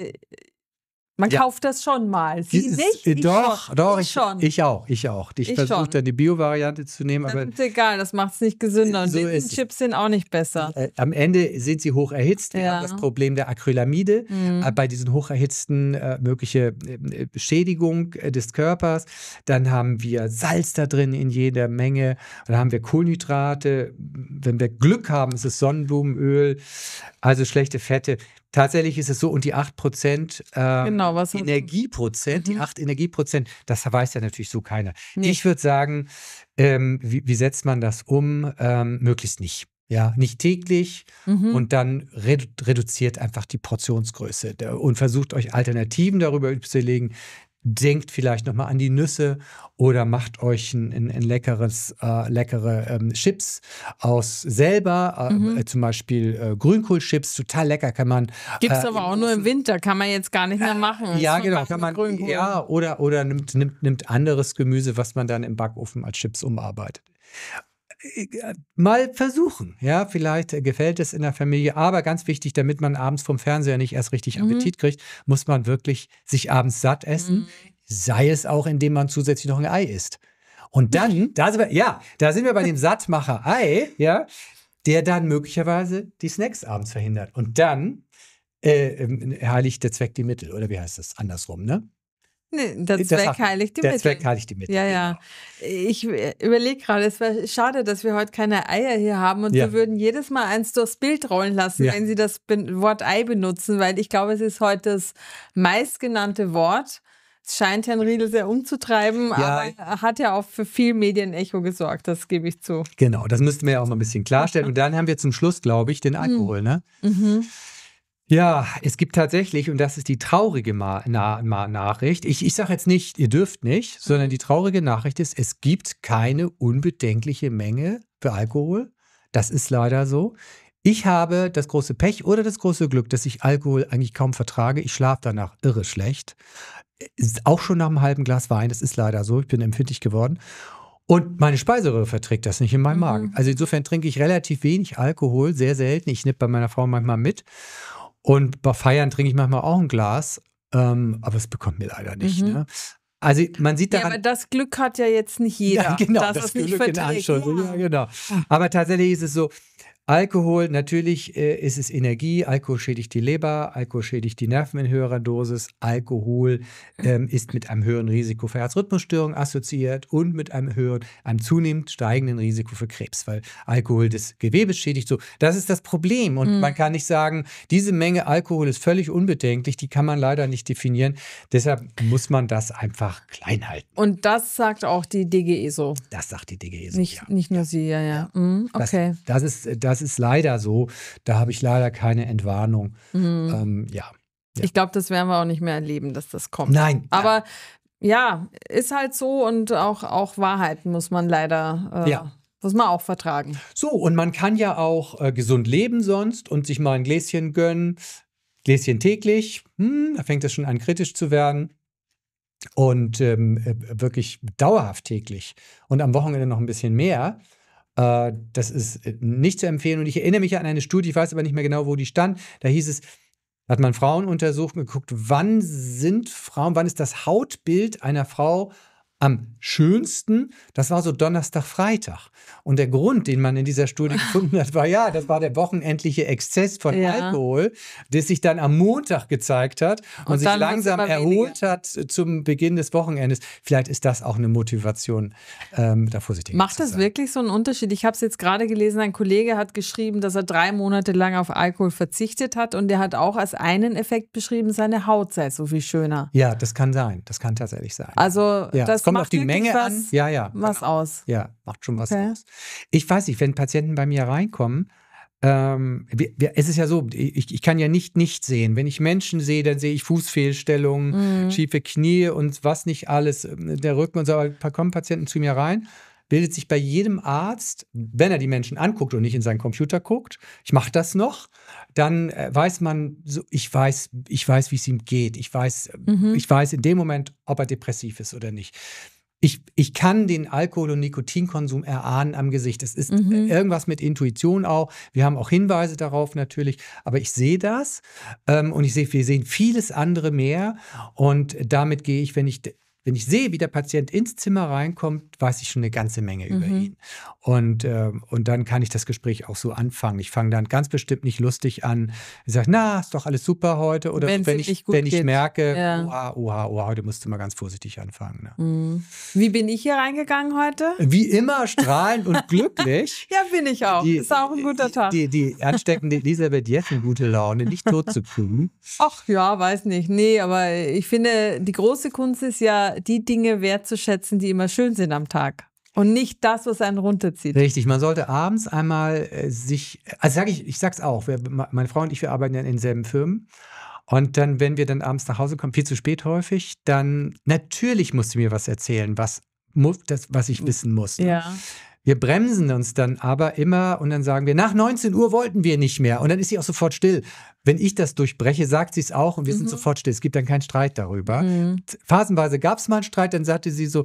Man ja. kauft das schon mal. Sie Dieses, nicht? Äh, ich doch, schon. doch, ich, ich, schon. ich auch, ich auch. Ich, ich versuche dann die Bio-Variante zu nehmen. Das ist egal, das macht es nicht gesünder. Äh, Und so ist Chips sind auch nicht besser. Äh, am Ende sind sie hoch erhitzt. Ja. Wir haben das Problem der Acrylamide. Mhm. Äh, bei diesen hoch erhitzten äh, mögliche äh, Schädigung des Körpers. Dann haben wir Salz da drin in jeder Menge. Dann haben wir Kohlenhydrate. Wenn wir Glück haben, ist es Sonnenblumenöl. Also schlechte Fette. Tatsächlich ist es so, und die 8% äh, genau, Energieprozent, mhm. die 8 Energieprozent, das weiß ja natürlich so keiner. Nee. Ich würde sagen, ähm, wie, wie, setzt man das um? Ähm, möglichst nicht. Ja, nicht täglich mhm. und dann redu reduziert einfach die Portionsgröße und versucht euch Alternativen darüber zu legen, denkt vielleicht nochmal an die Nüsse oder macht euch ein, ein, ein leckeres, äh, leckere ähm, Chips aus selber, äh, mhm. äh, zum Beispiel äh, Grünkohlchips, total lecker kann man. Gibt es äh, aber auch nur im Winter, kann man jetzt gar nicht mehr machen. ja, genau, kann man. Grünkohl. Ja, oder, oder nimmt, nimmt, nimmt anderes Gemüse, was man dann im Backofen als Chips umarbeitet mal versuchen. Ja, vielleicht gefällt es in der Familie, aber ganz wichtig, damit man abends vom Fernseher nicht erst richtig mhm. Appetit kriegt, muss man wirklich sich abends satt essen. Mhm. Sei es auch, indem man zusätzlich noch ein Ei isst. Und dann, da sind wir, ja, da sind wir bei dem Sattmacher Ei, ja, der dann möglicherweise die Snacks abends verhindert. Und dann äh, ähm, heiligt der Zweck die Mittel, oder wie heißt das? Andersrum, ne? Nee, der Zweck heiligt die der Mittel. Der Zweck heiligt die Mittel. Ja, ja. Genau. Ich äh, überlege gerade, es wäre schade, dass wir heute keine Eier hier haben und ja. wir würden jedes Mal eins durchs Bild rollen lassen, ja. wenn Sie das Wort Ei benutzen, weil ich glaube, es ist heute das meistgenannte Wort. Es scheint Herrn Riedel sehr umzutreiben, ja. aber er hat ja auch für viel Medienecho gesorgt, das gebe ich zu. Genau, das müssten wir ja auch mal ein bisschen klarstellen. Und dann haben wir zum Schluss, glaube ich, den mhm. Alkohol, mhm. ne? Mhm. Ja, es gibt tatsächlich, und das ist die traurige Ma Na Ma Nachricht, ich, ich sage jetzt nicht, ihr dürft nicht, sondern die traurige Nachricht ist, es gibt keine unbedenkliche Menge für Alkohol. Das ist leider so. Ich habe das große Pech oder das große Glück, dass ich Alkohol eigentlich kaum vertrage. Ich schlafe danach irre schlecht. Ist auch schon nach einem halben Glas Wein, das ist leider so, ich bin empfindlich geworden. Und meine Speiseröhre verträgt das nicht in meinem mhm. Magen. Also insofern trinke ich relativ wenig Alkohol, sehr selten. Ich nippe bei meiner Frau manchmal mit. Und bei Feiern trinke ich manchmal auch ein Glas, ähm, aber es bekommt mir leider nicht. Mhm. Ne? Also man sieht daran. Ja, aber das Glück hat ja jetzt nicht jeder. Ja, genau, das, das Glück in Anschluss. Ja. ja, genau. Aber tatsächlich ist es so, Alkohol, natürlich äh, ist es Energie, Alkohol schädigt die Leber, Alkohol schädigt die Nerven in höherer Dosis, Alkohol ähm, ist mit einem höheren Risiko für Herzrhythmusstörungen assoziiert und mit einem höheren, einem zunehmend steigenden Risiko für Krebs, weil Alkohol das Gewebe schädigt. So, das ist das Problem und mhm. man kann nicht sagen, diese Menge Alkohol ist völlig unbedenklich, die kann man leider nicht definieren. Deshalb muss man das einfach klein halten. Und das sagt auch die DGE so. Das sagt die DGE so. Nicht, ja. nicht nur sie, ja, ja. Mhm, okay. Das, das ist das das ist leider so. Da habe ich leider keine Entwarnung. Mhm. Ähm, ja. ja. Ich glaube, das werden wir auch nicht mehr erleben, dass das kommt. Nein. Aber ja, ist halt so und auch, auch Wahrheiten muss man leider. Äh, ja. Muss man auch vertragen. So, und man kann ja auch äh, gesund leben sonst und sich mal ein Gläschen gönnen. Gläschen täglich, hm, da fängt es schon an kritisch zu werden. Und ähm, äh, wirklich dauerhaft täglich und am Wochenende noch ein bisschen mehr. Äh, das ist äh, nicht zu empfehlen. Und ich erinnere mich an eine Studie, ich weiß aber nicht mehr genau, wo die stand. Da hieß es, hat man Frauen untersucht und geguckt, wann sind Frauen, wann ist das Hautbild einer Frau am schönsten, das war so Donnerstag, Freitag. Und der Grund, den man in dieser Studie gefunden hat, war ja, das war der wochenendliche Exzess von ja. Alkohol, der sich dann am Montag gezeigt hat und, und sich langsam erholt weniger. hat zum Beginn des Wochenendes. Vielleicht ist das auch eine Motivation, ähm, da vorsichtig zu sein. Macht das wirklich so einen Unterschied? Ich habe es jetzt gerade gelesen, ein Kollege hat geschrieben, dass er drei Monate lang auf Alkohol verzichtet hat und der hat auch als einen Effekt beschrieben, seine Haut sei so viel schöner. Ja, das kann sein. Das kann tatsächlich sein. Also ja. das kommt auf die Menge was, an. Ja, ja. Was genau. aus. Ja, macht schon was okay. aus. Ich weiß nicht, wenn Patienten bei mir reinkommen, ähm, es ist ja so, ich, ich, kann ja nicht nicht sehen. Wenn ich Menschen sehe, dann sehe ich Fußfehlstellungen, mhm. schiefe Knie und was nicht alles, äh, der Rücken und so. Aber kommen Patienten zu mir rein, bildet sich bei jedem Arzt, wenn er die Menschen anguckt und nicht in seinen Computer guckt, ich mache das noch, dann äh, weiß man, so, ich weiß, ich weiß, wie es ihm geht. Ich weiß, mhm. ich weiß in dem Moment, ob er depressiv ist oder nicht. Ich, ich kann den Alkohol- und Nikotinkonsum erahnen am Gesicht. Es ist äh, mhm. irgendwas mit Intuition auch. Wir haben auch Hinweise darauf natürlich. Aber ich sehe das ähm, und ich sehe, wir sehen vieles andere mehr. Und damit gehe ich, wenn ich wenn ich sehe, wie der Patient ins Zimmer reinkommt, weiß ich schon eine ganze Menge mhm. über ihn. Und, äh, und dann kann ich das Gespräch auch so anfangen. Ich fange dann ganz bestimmt nicht lustig an, ich sage, na, ist doch alles super heute. Oder Wenn's wenn ich, wenn ich merke, ja. oha, oha, oha, heute musst du mal ganz vorsichtig anfangen. Ne? Mhm. Wie bin ich hier reingegangen heute? Wie immer strahlend und glücklich. ja, bin ich auch. Die, ist auch ein guter Tag. Die, die ansteckende Elisabeth jetzt in gute Laune, nicht tot zu kriegen. Ach ja, weiß nicht. Nee, aber ich finde, die große Kunst ist ja, die Dinge wertzuschätzen, die immer schön sind am Tag. Und nicht das, was einen runterzieht. Richtig, man sollte abends einmal äh, sich, also sage ich, ich sag's auch, wir, meine Frau und ich, wir arbeiten ja in denselben Firmen. Und dann, wenn wir dann abends nach Hause kommen, viel zu spät häufig, dann natürlich musst du mir was erzählen, was das, was ich wissen muss. Ne? Ja. Wir bremsen uns dann aber immer und dann sagen wir, nach 19 Uhr wollten wir nicht mehr. Und dann ist sie auch sofort still. Wenn ich das durchbreche, sagt sie es auch und wir mhm. sind sofort still. Es gibt dann keinen Streit darüber. Mhm. Phasenweise gab es mal einen Streit, dann sagte sie so,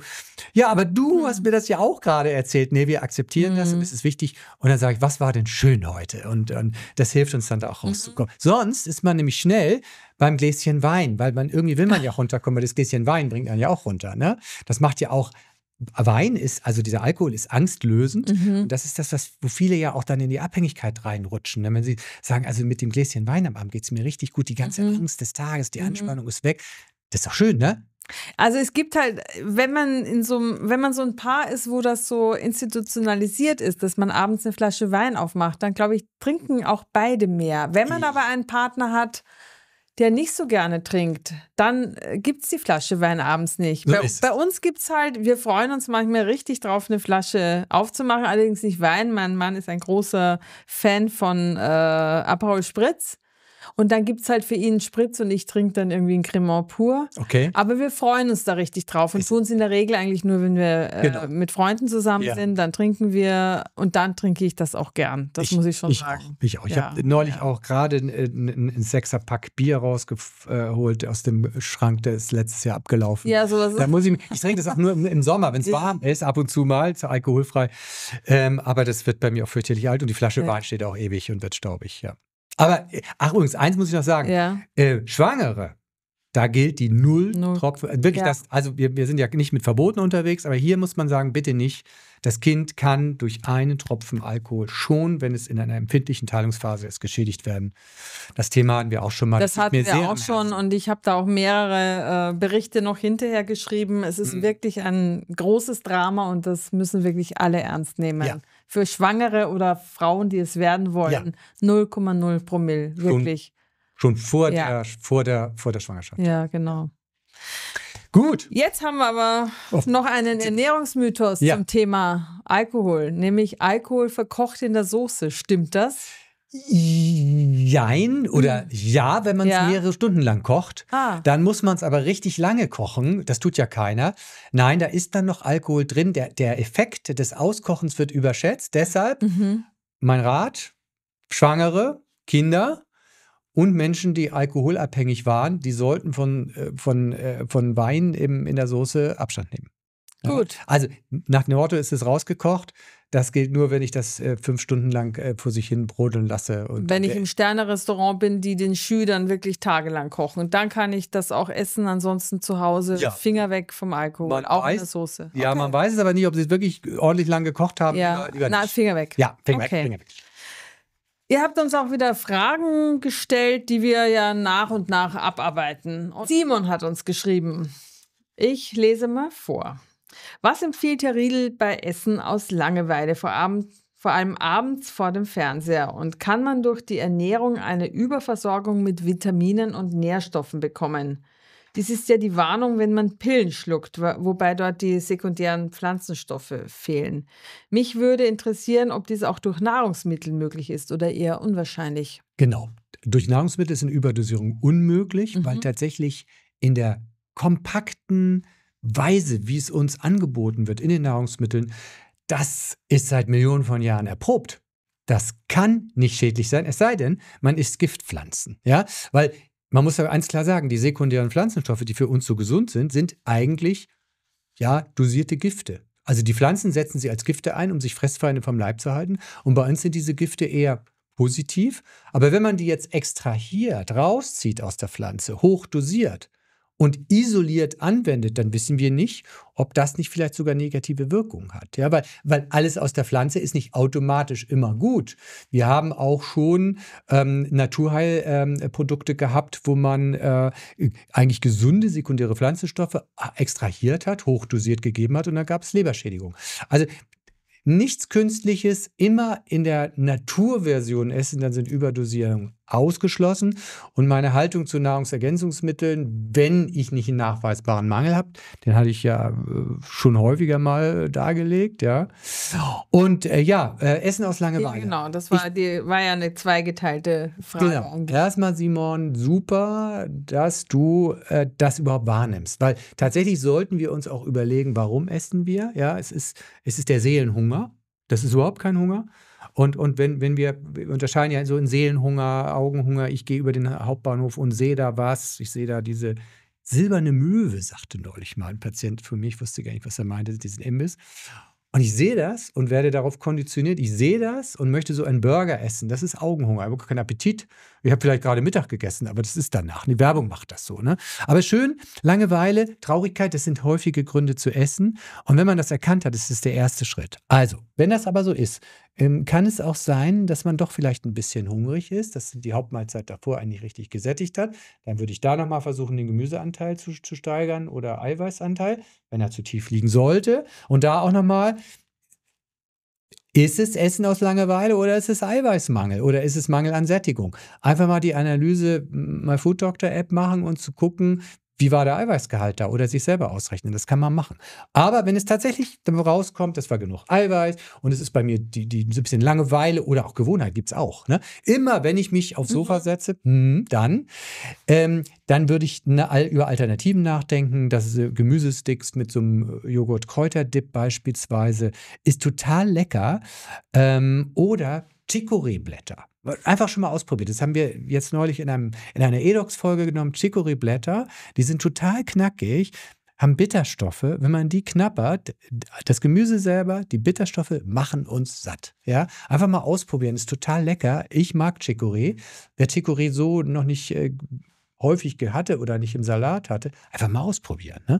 ja, aber du mhm. hast mir das ja auch gerade erzählt. Nee, wir akzeptieren das mhm. und es ist wichtig. Und dann sage ich, was war denn schön heute? Und, und das hilft uns dann da auch mhm. rauszukommen. Sonst ist man nämlich schnell beim Gläschen Wein, weil man irgendwie will man ja runterkommen, weil das Gläschen Wein bringt einen ja auch runter. Ne? Das macht ja auch Wein ist, also dieser Alkohol ist angstlösend. Mhm. Und das ist das, was, wo viele ja auch dann in die Abhängigkeit reinrutschen. Ne? Wenn sie sagen, also mit dem Gläschen Wein am Abend geht es mir richtig gut, die ganze mhm. Angst des Tages, die mhm. Anspannung mhm. ist weg. Das ist doch schön, ne? Also es gibt halt, wenn man in so wenn man so ein Paar ist, wo das so institutionalisiert ist, dass man abends eine Flasche Wein aufmacht, dann glaube ich, trinken auch beide mehr. Wenn man aber einen Partner hat, der nicht so gerne trinkt, dann äh, gibt es die Flasche Wein abends nicht. So bei, bei, uns gibt es halt, wir freuen uns manchmal richtig drauf, eine Flasche aufzumachen, allerdings nicht Wein. Mein Mann ist ein großer Fan von äh, Aperol Spritz. Und dann gibt es halt für ihn einen Spritz und ich trinke dann irgendwie einen Cremant pur. Okay. Aber wir freuen uns da richtig drauf und tun es in der Regel eigentlich nur, wenn wir äh, genau. mit Freunden zusammen ja. sind. Dann trinken wir und dann trinke ich das auch gern. Das ich, muss ich schon ich sagen. Auch, ich auch. Ja. Ich habe neulich ja. auch gerade äh, einen Sechserpack Bier rausgeholt aus dem Schrank, der ist letztes Jahr abgelaufen. Ja, sowas was. Da muss ich, ich trinke das auch nur im, Sommer, wenn es warm ist, ab und zu mal, zu alkoholfrei. Ähm, aber das wird bei mir auch fürchterlich alt und die Flasche Wein steht auch ewig und wird staubig. Ja. Aber, ach übrigens, eins muss ich noch sagen. Ja. Äh, Schwangere, da gilt die Null, Null. Tropfen. Wirklich ja. das, also wir, wir sind ja nicht mit Verboten unterwegs, aber hier muss man sagen, bitte nicht. Das Kind kann durch einen Tropfen Alkohol schon, wenn es in einer empfindlichen Teilungsphase ist, geschädigt werden. Das Thema hatten wir auch schon mal. Das, das hatten wir auch schon und ich habe da auch mehrere äh, Berichte noch hinterher geschrieben. Es ist mhm. wirklich ein großes Drama und das müssen wirklich alle ernst nehmen. Ja für Schwangere oder Frauen, die es werden wollten, 0,0 ja. Promille, wirklich. Schon, schon vor, ja. der, vor, der, vor der Schwangerschaft. Ja, genau. Gut. Jetzt haben wir aber oh. noch einen Ernährungsmythos ja. zum Thema Alkohol, nämlich Alkohol verkocht in der Soße. Stimmt das? Jein oder hm. ja, wenn man es ja. mehrere Stunden lang kocht. Ah. Dann muss man es aber richtig lange kochen. Das tut ja keiner. Nein, da ist dann noch Alkohol drin. Der, der Effekt des Auskochens wird überschätzt. Deshalb mhm. mein Rat, Schwangere, Kinder und Menschen, die alkoholabhängig waren, die sollten von, äh, von, äh, von Wein in der Soße Abstand nehmen. Gut. Ja. Also nach dem Motto ist es rausgekocht. Das gilt nur, wenn ich das äh, fünf Stunden lang äh, vor sich hin brodeln lasse. Und wenn ich im Sternerestaurant bin, die den Schü dann wirklich tagelang kochen. Dann kann ich das auch essen. Ansonsten zu Hause ja. Finger weg vom Alkohol. Man auch weiß, in der Soße. Ja, okay. man weiß es aber nicht, ob sie es wirklich ordentlich lang gekocht haben. Ja. Na, Finger weg. Ja, Finger okay. weg. Finger weg. Ihr habt uns auch wieder Fragen gestellt, die wir ja nach und nach abarbeiten. Und Simon hat uns geschrieben. Ich lese mal vor. Was empfiehlt Herr Riedel bei Essen aus Langeweile, vor, Abend, vor allem abends vor dem Fernseher? Und kann man durch die Ernährung eine Überversorgung mit Vitaminen und Nährstoffen bekommen? Dies ist ja die Warnung, wenn man Pillen schluckt, wobei dort die sekundären Pflanzenstoffe fehlen. Mich würde interessieren, ob dies auch durch Nahrungsmittel möglich ist oder eher unwahrscheinlich. Genau. Durch Nahrungsmittel ist eine Überdosierung unmöglich, mhm. weil tatsächlich in der kompakten Weise, wie es uns angeboten wird in den Nahrungsmitteln, das ist seit Millionen von Jahren erprobt. Das kann nicht schädlich sein, es sei denn, man isst Giftpflanzen. Ja, weil man muss ja eins klar sagen: die sekundären Pflanzenstoffe, die für uns so gesund sind, sind eigentlich ja dosierte Gifte. Also die Pflanzen setzen sie als Gifte ein, um sich Fressfeinde vom Leib zu halten. Und bei uns sind diese Gifte eher positiv. Aber wenn man die jetzt extrahiert, rauszieht aus der Pflanze, hochdosiert, und isoliert anwendet, dann wissen wir nicht, ob das nicht vielleicht sogar negative Wirkungen hat. Ja, weil, weil alles aus der Pflanze ist nicht automatisch immer gut. Wir haben auch schon ähm, Naturheilprodukte ähm, gehabt, wo man äh, eigentlich gesunde sekundäre Pflanzenstoffe äh, extrahiert hat, hochdosiert gegeben hat und dann gab es Leberschädigung. Also nichts Künstliches, immer in der Naturversion essen, dann sind Überdosierungen ausgeschlossen. Und meine Haltung zu Nahrungsergänzungsmitteln, wenn ich nicht einen nachweisbaren Mangel habe, den hatte ich ja äh, schon häufiger mal äh, dargelegt, ja. Und äh, ja, äh, Essen aus Langeweile. Ja, genau, das war, ich, die, war ja eine zweigeteilte Frage. Genau. Erstmal, Simon, super, dass du äh, das überhaupt wahrnimmst. Weil tatsächlich sollten wir uns auch überlegen, warum essen wir. Ja, es ist, es ist der Seelenhunger. Das ist überhaupt kein Hunger. Und, und wenn, wenn wir, wir unterscheiden ja so in Seelenhunger, Augenhunger, ich gehe über den Hauptbahnhof und sehe da was, ich sehe da diese silberne Möwe, sagte neulich mal ein Patient für mich, wusste gar nicht, was er meinte, diesen Imbiss. Und ich sehe das und werde darauf konditioniert. Ich sehe das und möchte so einen Burger essen. Das ist Augenhunger. Ich habe keinen Appetit. Ich habe vielleicht gerade Mittag gegessen, aber das ist danach. Die Werbung macht das so. Ne? Aber schön, Langeweile, Traurigkeit, das sind häufige Gründe zu essen. Und wenn man das erkannt hat, ist es der erste Schritt. Also, wenn das aber so ist, ähm, kann es auch sein, dass man doch vielleicht ein bisschen hungrig ist, dass die Hauptmahlzeit davor eigentlich richtig gesättigt hat. Dann würde ich da nochmal versuchen, den Gemüseanteil zu, zu steigern oder Eiweißanteil, wenn er zu tief liegen sollte. Und da auch nochmal, ist es Essen aus Langeweile oder ist es Eiweißmangel oder ist es Mangel an Sättigung? Einfach mal die Analyse My Food Doctor App machen und zu gucken, wie war der Eiweißgehalt da oder sich selber ausrechnen. Das kann man machen. Aber wenn es tatsächlich rauskommt, das war genug Eiweiß und es ist bei mir die, die so ein bisschen Langeweile oder auch Gewohnheit gibt es auch. Ne? Immer wenn ich mich aufs Sofa mhm. setze, hm, dann, ähm, dann würde ich ne, über Alternativen nachdenken. Das ist äh, Gemüsesticks mit so einem äh, Joghurt-Kräuter-Dip beispielsweise ist total lecker. Ähm, oder Chicorée-Blätter. Einfach schon mal ausprobiert. Das haben wir jetzt neulich in, einem, in einer Edox-Folge genommen. Chicorée-Blätter, die sind total knackig, haben Bitterstoffe. Wenn man die knappert, das Gemüse selber, die Bitterstoffe machen uns satt. Ja? Einfach mal ausprobieren, ist total lecker. Ich mag Chicorée. Wer Chicorée so noch nicht äh, häufig hatte oder nicht im Salat hatte, einfach mal ausprobieren. Ne?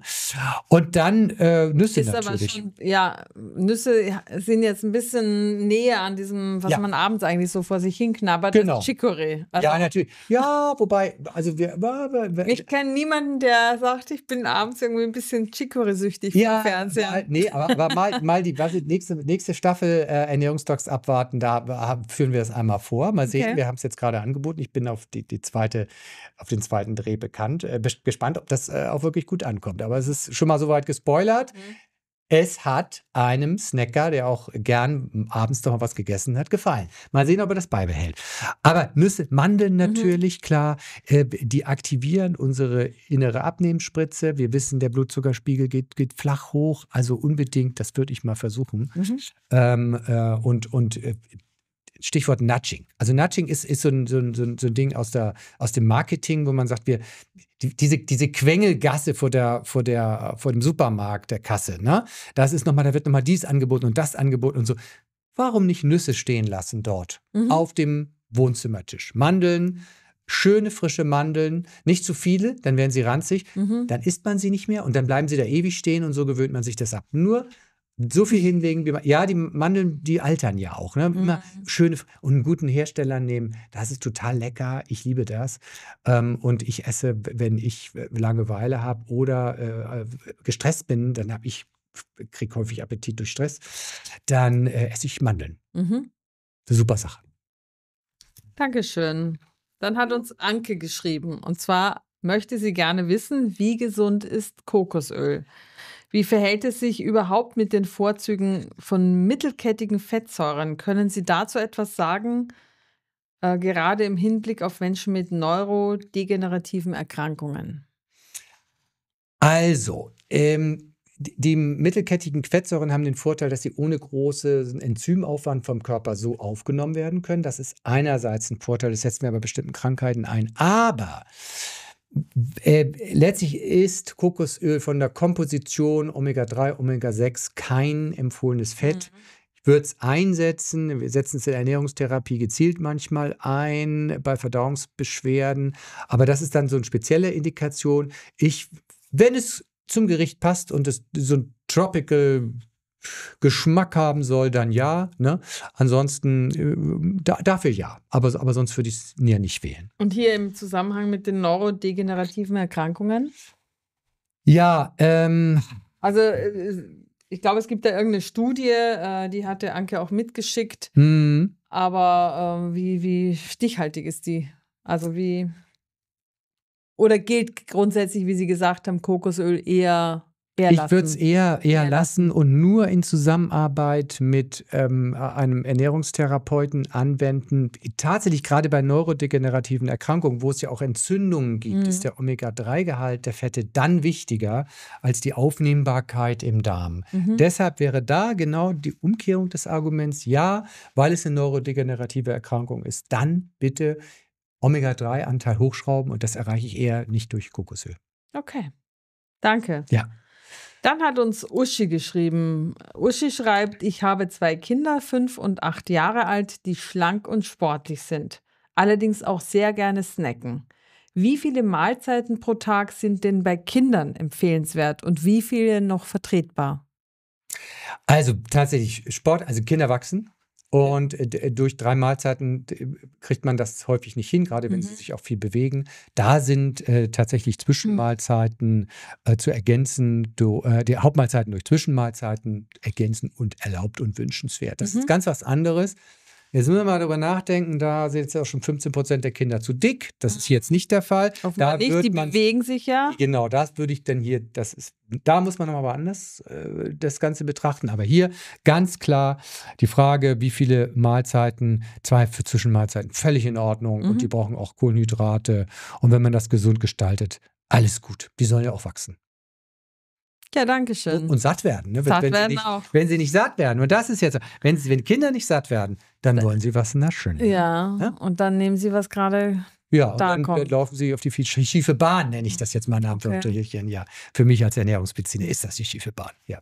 Und dann äh, Nüsse ist natürlich. Schon, ja, Nüsse sind jetzt ein bisschen näher an diesem, was ja. man abends eigentlich so vor sich hinknabbert, genau. das Chicorée. Also ja, natürlich. Ja, wobei, also wir, wir, wir ich kenne niemanden, der sagt, ich bin abends irgendwie ein bisschen Chicorée-süchtig ja, vom Fernsehen. Mal, nee, aber, aber mal, mal, die was, nächste, nächste Staffel äh, Ernährungsdocs abwarten, da führen wir das einmal vor. Mal sehen, okay. wir haben es jetzt gerade angeboten. Ich bin auf die, die zweite, auf den zweiten zweiten Dreh bekannt. Äh, gespannt, ob das äh, auch wirklich gut ankommt. Aber es ist schon mal soweit gespoilert. Mhm. Es hat einem Snacker, der auch gern abends noch mal was gegessen hat, gefallen. Mal sehen, ob er das beibehält. Aber Nüsse, Mandeln mhm. natürlich, mhm. klar, äh, die aktivieren unsere innere Abnehmspritze. Wir wissen, der Blutzuckerspiegel geht, geht flach hoch, also unbedingt, das würde ich mal versuchen. Mhm. Ähm, äh, und und äh, Stichwort Nudging. Also Nudging ist, ist so, ein, so, ein, so ein Ding aus, der, aus dem Marketing, wo man sagt, wir, die, diese, diese Quengelgasse vor, der, vor, der, vor dem Supermarkt, der Kasse, ne? das ist nochmal, da wird nochmal dies angeboten und das angeboten und so. Warum nicht Nüsse stehen lassen dort mhm. auf dem Wohnzimmertisch? Mandeln, schöne frische Mandeln, nicht zu viele, dann werden sie ranzig, mhm. dann isst man sie nicht mehr und dann bleiben sie da ewig stehen und so gewöhnt man sich das ab. Nur so viel hinlegen, wie man, ja, die Mandeln, die altern ja auch. Ne? Immer mhm. schöne und einen guten Hersteller nehmen. Das ist total lecker. Ich liebe das. Ähm, und ich esse, wenn ich äh, Langeweile habe oder äh, gestresst bin, dann habe ich kriege häufig Appetit durch Stress. Dann äh, esse ich Mandeln. Mhm. Super Sache. Dankeschön. Dann hat uns Anke geschrieben und zwar möchte sie gerne wissen, wie gesund ist Kokosöl? Wie verhält es sich überhaupt mit den Vorzügen von mittelkettigen Fettsäuren? Können Sie dazu etwas sagen, äh, gerade im Hinblick auf Menschen mit neurodegenerativen Erkrankungen? Also, ähm, die mittelkettigen Fettsäuren haben den Vorteil, dass sie ohne großen Enzymaufwand vom Körper so aufgenommen werden können. Das ist einerseits ein Vorteil, das setzen wir bei bestimmten Krankheiten ein. Aber äh, letztlich ist Kokosöl von der Komposition Omega-3, Omega-6 kein empfohlenes Fett. Mhm. Ich würde es einsetzen, wir setzen es in der Ernährungstherapie gezielt manchmal ein, bei Verdauungsbeschwerden, aber das ist dann so eine spezielle Indikation. Ich, wenn es zum Gericht passt und es so ein Tropical Geschmack haben soll, dann ja. Ne? Ansonsten äh, da, dafür ja. Aber, aber sonst würde ich es ja nicht wählen. Und hier im Zusammenhang mit den neurodegenerativen Erkrankungen? Ja, ähm. Also äh, ich glaube, es gibt da irgendeine Studie, äh, die hatte Anke auch mitgeschickt. Mhm. Aber äh, wie, wie stichhaltig ist die? Also wie. Oder gilt grundsätzlich, wie Sie gesagt haben, Kokosöl eher Eher ich würde es eher, eher, eher lassen. lassen und nur in Zusammenarbeit mit ähm, einem Ernährungstherapeuten anwenden. Tatsächlich gerade bei neurodegenerativen Erkrankungen, wo es ja auch Entzündungen gibt, mhm. ist der Omega-3-Gehalt der Fette dann wichtiger als die Aufnehmbarkeit im Darm. Mhm. Deshalb wäre da genau die Umkehrung des Arguments, ja, weil es eine neurodegenerative Erkrankung ist, dann bitte Omega-3-Anteil hochschrauben und das erreiche ich eher nicht durch Kokosöl. Okay. Danke. Ja. Dann hat uns Uschi geschrieben. Uschi schreibt, ich habe zwei Kinder, fünf und acht Jahre alt, die schlank und sportlich sind, allerdings auch sehr gerne snacken. Wie viele Mahlzeiten pro Tag sind denn bei Kindern empfehlenswert und wie viele noch vertretbar? Also tatsächlich Sport, also Kinder wachsen, und äh, durch drei Mahlzeiten kriegt man das häufig nicht hin, gerade wenn mhm. sie sich auch viel bewegen. Da sind äh, tatsächlich Zwischenmahlzeiten äh, zu ergänzen, du, äh, die Hauptmahlzeiten durch Zwischenmahlzeiten ergänzen und erlaubt und wünschenswert. Das mhm. ist ganz was anderes Jetzt müssen wir mal darüber nachdenken, da sind jetzt auch schon 15 Prozent der Kinder zu dick. Das ist jetzt nicht der Fall. Offenbar da nicht, die man, bewegen sich ja. Genau, das würde ich dann hier, das ist, da muss man nochmal anders äh, das Ganze betrachten. Aber hier ganz klar die Frage, wie viele Mahlzeiten, zwei für Zwischenmahlzeiten, völlig in Ordnung. Mhm. Und die mhm. brauchen auch Kohlenhydrate. Und wenn man das gesund gestaltet, alles gut. Die sollen ja auch wachsen. Ja, danke schön. Und, und satt werden. Ne? Satt wenn, werden sie nicht, auch. Wenn sie nicht satt werden. Und das ist jetzt, wenn, sie, wenn Kinder nicht satt werden, dann wollen sie was naschen. Ja, ja? und dann nehmen sie was gerade ja, da und dann äh, kommt. laufen sie auf die schiefe Bahn, nenne ich das jetzt mal namentlich. Okay. Ja, für mich als Ernährungsmediziner ist das die schiefe Bahn, ja.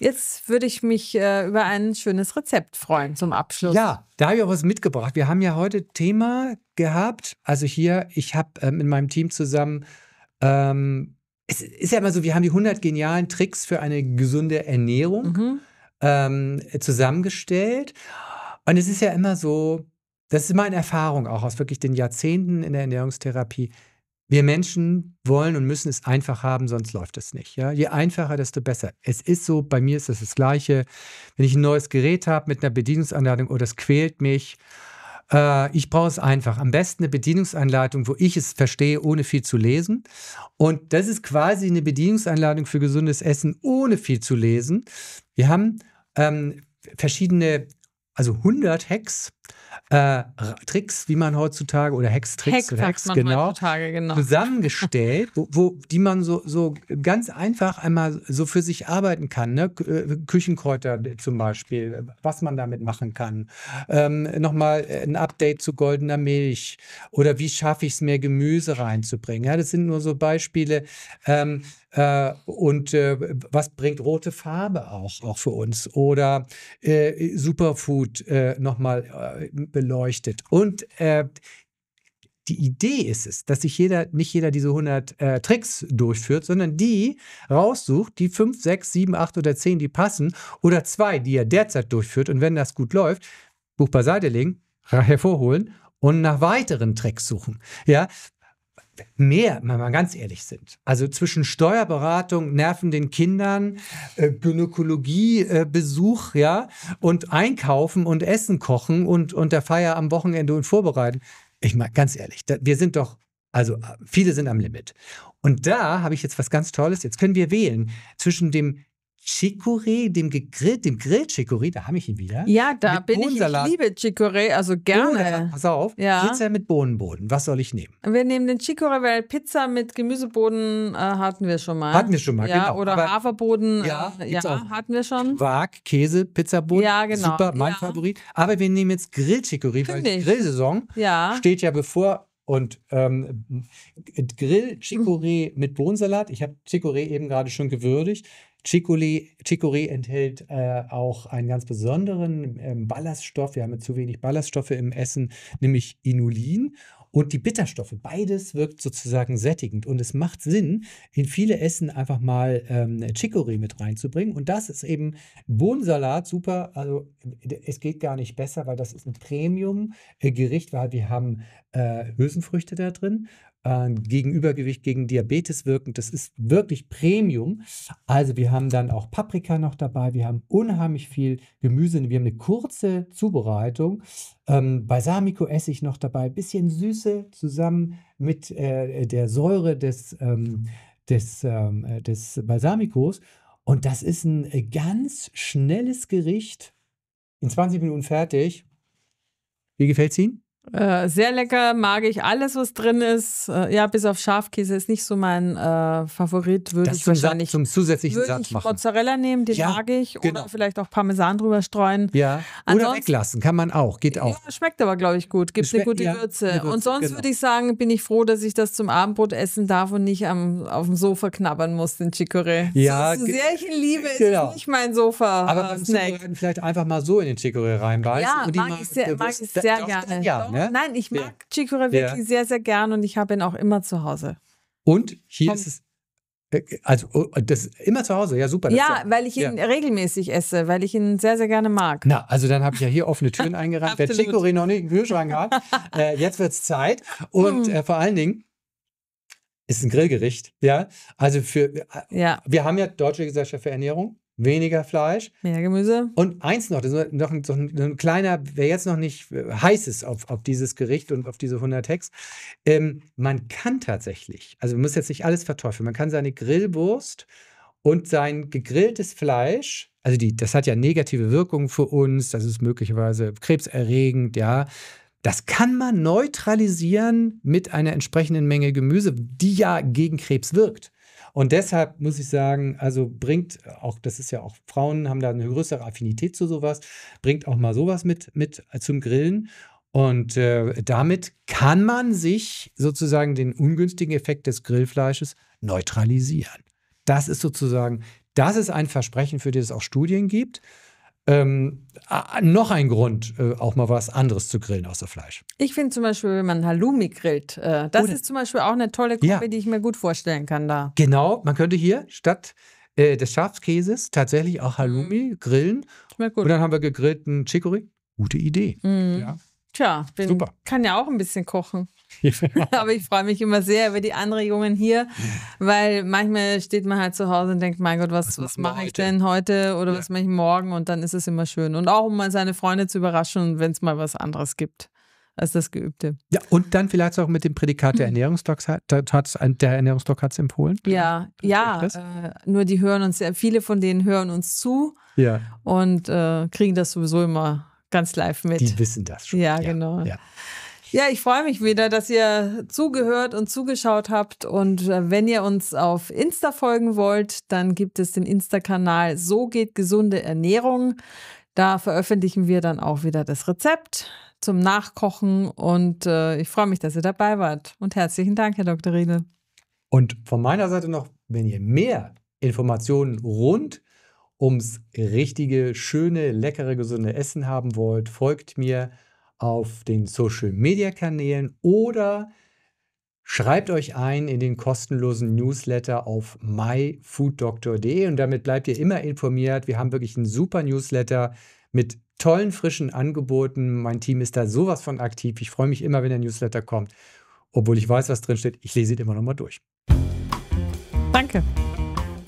Jetzt würde ich mich äh, über ein schönes Rezept freuen zum Abschluss. Ja, da habe ich auch was mitgebracht. Wir haben ja heute Thema gehabt. Also hier, ich habe ähm, in meinem Team zusammen ähm, es ist ja immer so, wir haben die 100 genialen Tricks für eine gesunde Ernährung mhm. ähm, zusammengestellt. Und es ist ja immer so, das ist meine Erfahrung auch aus wirklich den Jahrzehnten in der Ernährungstherapie. Wir Menschen wollen und müssen es einfach haben, sonst läuft es nicht. Ja? Je einfacher, desto besser. Es ist so, bei mir ist das das Gleiche. Wenn ich ein neues Gerät habe mit einer Bedienungsanleitung, oh, das quält mich. Äh, ich brauche es einfach. Am besten eine Bedienungsanleitung, wo ich es verstehe, ohne viel zu lesen. Und das ist quasi eine Bedienungsanleitung für gesundes Essen, ohne viel zu lesen. Wir haben ähm, verschiedene, also 100 Hacks äh, Tricks, wie man heutzutage, oder Hextricks, Hex, Hex, Hex genau, genau, zusammengestellt, wo, wo, die man so, so ganz einfach einmal so für sich arbeiten kann. Ne? Äh, Küchenkräuter äh, zum Beispiel, was man damit machen kann. Ähm, Nochmal äh, ein Update zu goldener Milch oder wie schaffe ich es, mehr Gemüse reinzubringen. Ja, das sind nur so Beispiele. Ähm, äh, und äh, was bringt rote Farbe auch, auch für uns? Oder äh, Superfood nochmal beleuchtet. Und äh, die Idee ist es, dass sich jeder, nicht jeder diese 100 äh, Tricks durchführt, sondern die raussucht, die 5, 6, 7, 8 oder 10, die passen, oder zwei, die er derzeit durchführt. Und wenn das gut läuft, Buch beiseite legen, hervorholen und nach weiteren Tricks suchen. Ja, mehr, wenn wir mal ganz ehrlich sind. Also zwischen Steuerberatung, Nerven den Kindern, äh, Gynäkologiebesuch, äh, ja, und Einkaufen und Essen kochen und, und der Feier am Wochenende und vorbereiten. Ich meine, ganz ehrlich, da, wir sind doch, also äh, viele sind am Limit. Und da habe ich jetzt was ganz Tolles. Jetzt können wir wählen zwischen dem Chicorée, dem gegrillt, dem Grill Chicorée, da habe ich ihn wieder. Ja, da mit bin Bohnensalat. ich. Ich liebe Chicorée, also gerne. Bohnen, pass auf, ja. Pizza mit Bohnenboden. Was soll ich nehmen? Wir nehmen den Chicorée, weil Pizza mit Gemüseboden äh, hatten wir schon mal. Hatten wir schon mal, ja, genau. Oder Aber, Haferboden, ja, äh, ja hatten wir schon. Wag, Käse, Pizzaboden. Ja, genau. Super, mein ja. Favorit. Aber wir nehmen jetzt Grill Chicorée, weil die Grillsaison ja. steht ja bevor und ähm, Grill Chicorée mhm. mit Bohnensalat. Ich habe Chicorée eben gerade schon gewürdigt. Chicorée, Chicorée enthält äh, auch einen ganz besonderen ähm, Ballaststoff. Wir haben ja zu wenig Ballaststoffe im Essen, nämlich Inulin und die Bitterstoffe. Beides wirkt sozusagen sättigend und es macht Sinn, in viele Essen einfach mal ähm, Chicorée mit reinzubringen. Und das ist eben Bohnensalat super. Also es geht gar nicht besser, weil das ist ein Premium-Gericht, äh, weil wir haben äh, Hülsenfrüchte da drin äh, Gegenübergewicht gegen Diabetes wirken. Das ist wirklich Premium. Also wir haben dann auch Paprika noch dabei. Wir haben unheimlich viel Gemüse. Wir haben eine kurze Zubereitung. Ähm, balsamico ich noch dabei. Bisschen Süße zusammen mit äh, der Säure des, ähm, des, ähm, des Balsamicos. Und das ist ein äh, ganz schnelles Gericht. In 20 Minuten fertig. Wie gefällt es Ihnen? Äh, sehr lecker, mag ich alles, was drin ist. Äh, ja, bis auf Schafkäse ist nicht so mein äh, Favorit, würde ich wahrscheinlich Sa zum zusätzlichen Satz machen. Mozzarella nehmen, den ja, mag ich, genau. oder vielleicht auch Parmesan drüber streuen. Ja. Ansonsten, oder weglassen, kann man auch, geht auch. Ja, schmeckt aber, glaube ich, gut, gibt Schme eine gute ja, Würze. Eine Würze. Und sonst genau. würde ich sagen, bin ich froh, dass ich das zum Abendbrot essen darf und nicht am, auf dem Sofa knabbern muss, den Chicorée. Ja, so, so sehr ich ihn liebe, genau. ist nicht mein Sofa. Aber äh, beim Snack. vielleicht einfach mal so in den Chicorée reinbeißen. Ja, und mag, ich sehr, mag ich sehr gerne. Ja. Ne? Nein, ich mag ja. Chikora wirklich ja. sehr, sehr gern und ich habe ihn auch immer zu Hause. Und hier Komm. ist es äh, also oh, das immer zu Hause, ja super. Ja, ja, weil ich ihn ja. regelmäßig esse, weil ich ihn sehr, sehr gerne mag. Na, also dann habe ich ja hier offene Türen eingerannt. Wer Chicorée noch nicht im Kühlschrank hat, äh, jetzt wird es Zeit. Und hm. äh, vor allen Dingen ist ein Grillgericht, ja. Also für, äh, ja. wir haben ja Deutsche Gesellschaft für Ernährung, weniger Fleisch. Mehr Gemüse. Und eins noch, das ist noch ein, so ein, kleiner, wer jetzt noch nicht äh, heiß ist auf, auf dieses Gericht und auf diese 100 Hex. ähm, man kann tatsächlich, also man muss jetzt nicht alles verteufeln, man kann seine Grillwurst und sein gegrilltes Fleisch, also die, das hat ja negative Wirkungen für uns, das ist möglicherweise krebserregend, ja. Das kann man neutralisieren mit einer entsprechenden Menge Gemüse, die ja gegen Krebs wirkt. Und deshalb muss ich sagen, also bringt auch, das ist ja auch, Frauen haben da eine größere Affinität zu sowas, bringt auch mal sowas mit, mit zum Grillen. Und äh, damit kann man sich sozusagen den ungünstigen Effekt des Grillfleisches neutralisieren. Das ist sozusagen, das ist ein Versprechen, für das es auch Studien gibt. Ähm, noch ein Grund, äh, auch mal was anderes zu grillen außer Fleisch. Ich finde zum Beispiel, wenn man Halloumi grillt, äh, das Oder, ist zum Beispiel auch eine tolle Gruppe, ja. die ich mir gut vorstellen kann da. Genau, man könnte hier statt äh, des Schafskäses tatsächlich auch mhm. Halloumi grillen. Schmeckt gut. Und dann haben wir gegrillten Chicory. Gute Idee. Mhm. Ja. Tja, bin, Super. kann ja auch ein bisschen kochen. Aber ich freue mich immer sehr über die Anregungen hier, weil manchmal steht man halt zu Hause und denkt, mein Gott, was, was, was mache ich denn heute oder ja. was mache ich morgen? Und dann ist es immer schön. Und auch, um mal seine Freunde zu überraschen, wenn es mal was anderes gibt als das Geübte. Ja, und dann vielleicht auch mit dem Prädikat der hm. Ernährungsdocs hat der Ernährungsdoc hat es empfohlen. Ja, ja. Äh, nur die hören uns, sehr, viele von denen hören uns zu ja. und äh, kriegen das sowieso immer ganz live mit. Die wissen das schon. Ja, ja. genau. Ja. Ja, ich freue mich wieder, dass ihr zugehört und zugeschaut habt. Und äh, wenn ihr uns auf Insta folgen wollt, dann gibt es den Insta-Kanal So geht gesunde Ernährung. Da veröffentlichen wir dann auch wieder das Rezept zum Nachkochen. Und äh, ich freue mich, dass ihr dabei wart. Und herzlichen Dank, Herr Dr. Riedel. Und von meiner Seite noch, wenn ihr mehr Informationen rund ums richtige, schöne, leckere, gesunde Essen haben wollt, folgt mir auf den Social-Media-Kanälen oder Schreibt euch ein in den kostenlosen Newsletter auf myfooddoctor.de und damit bleibt ihr immer informiert. Wir haben wirklich einen super Newsletter mit tollen frischen Angeboten. Mein Team ist da sowas von aktiv. Ich freue mich immer, wenn der Newsletter kommt, obwohl ich weiß, was drin steht. Ich lese ihn immer noch mal durch. Danke.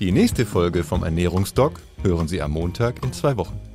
Die nächste Folge vom Ernährungsdoc hören Sie am Montag in zwei Wochen.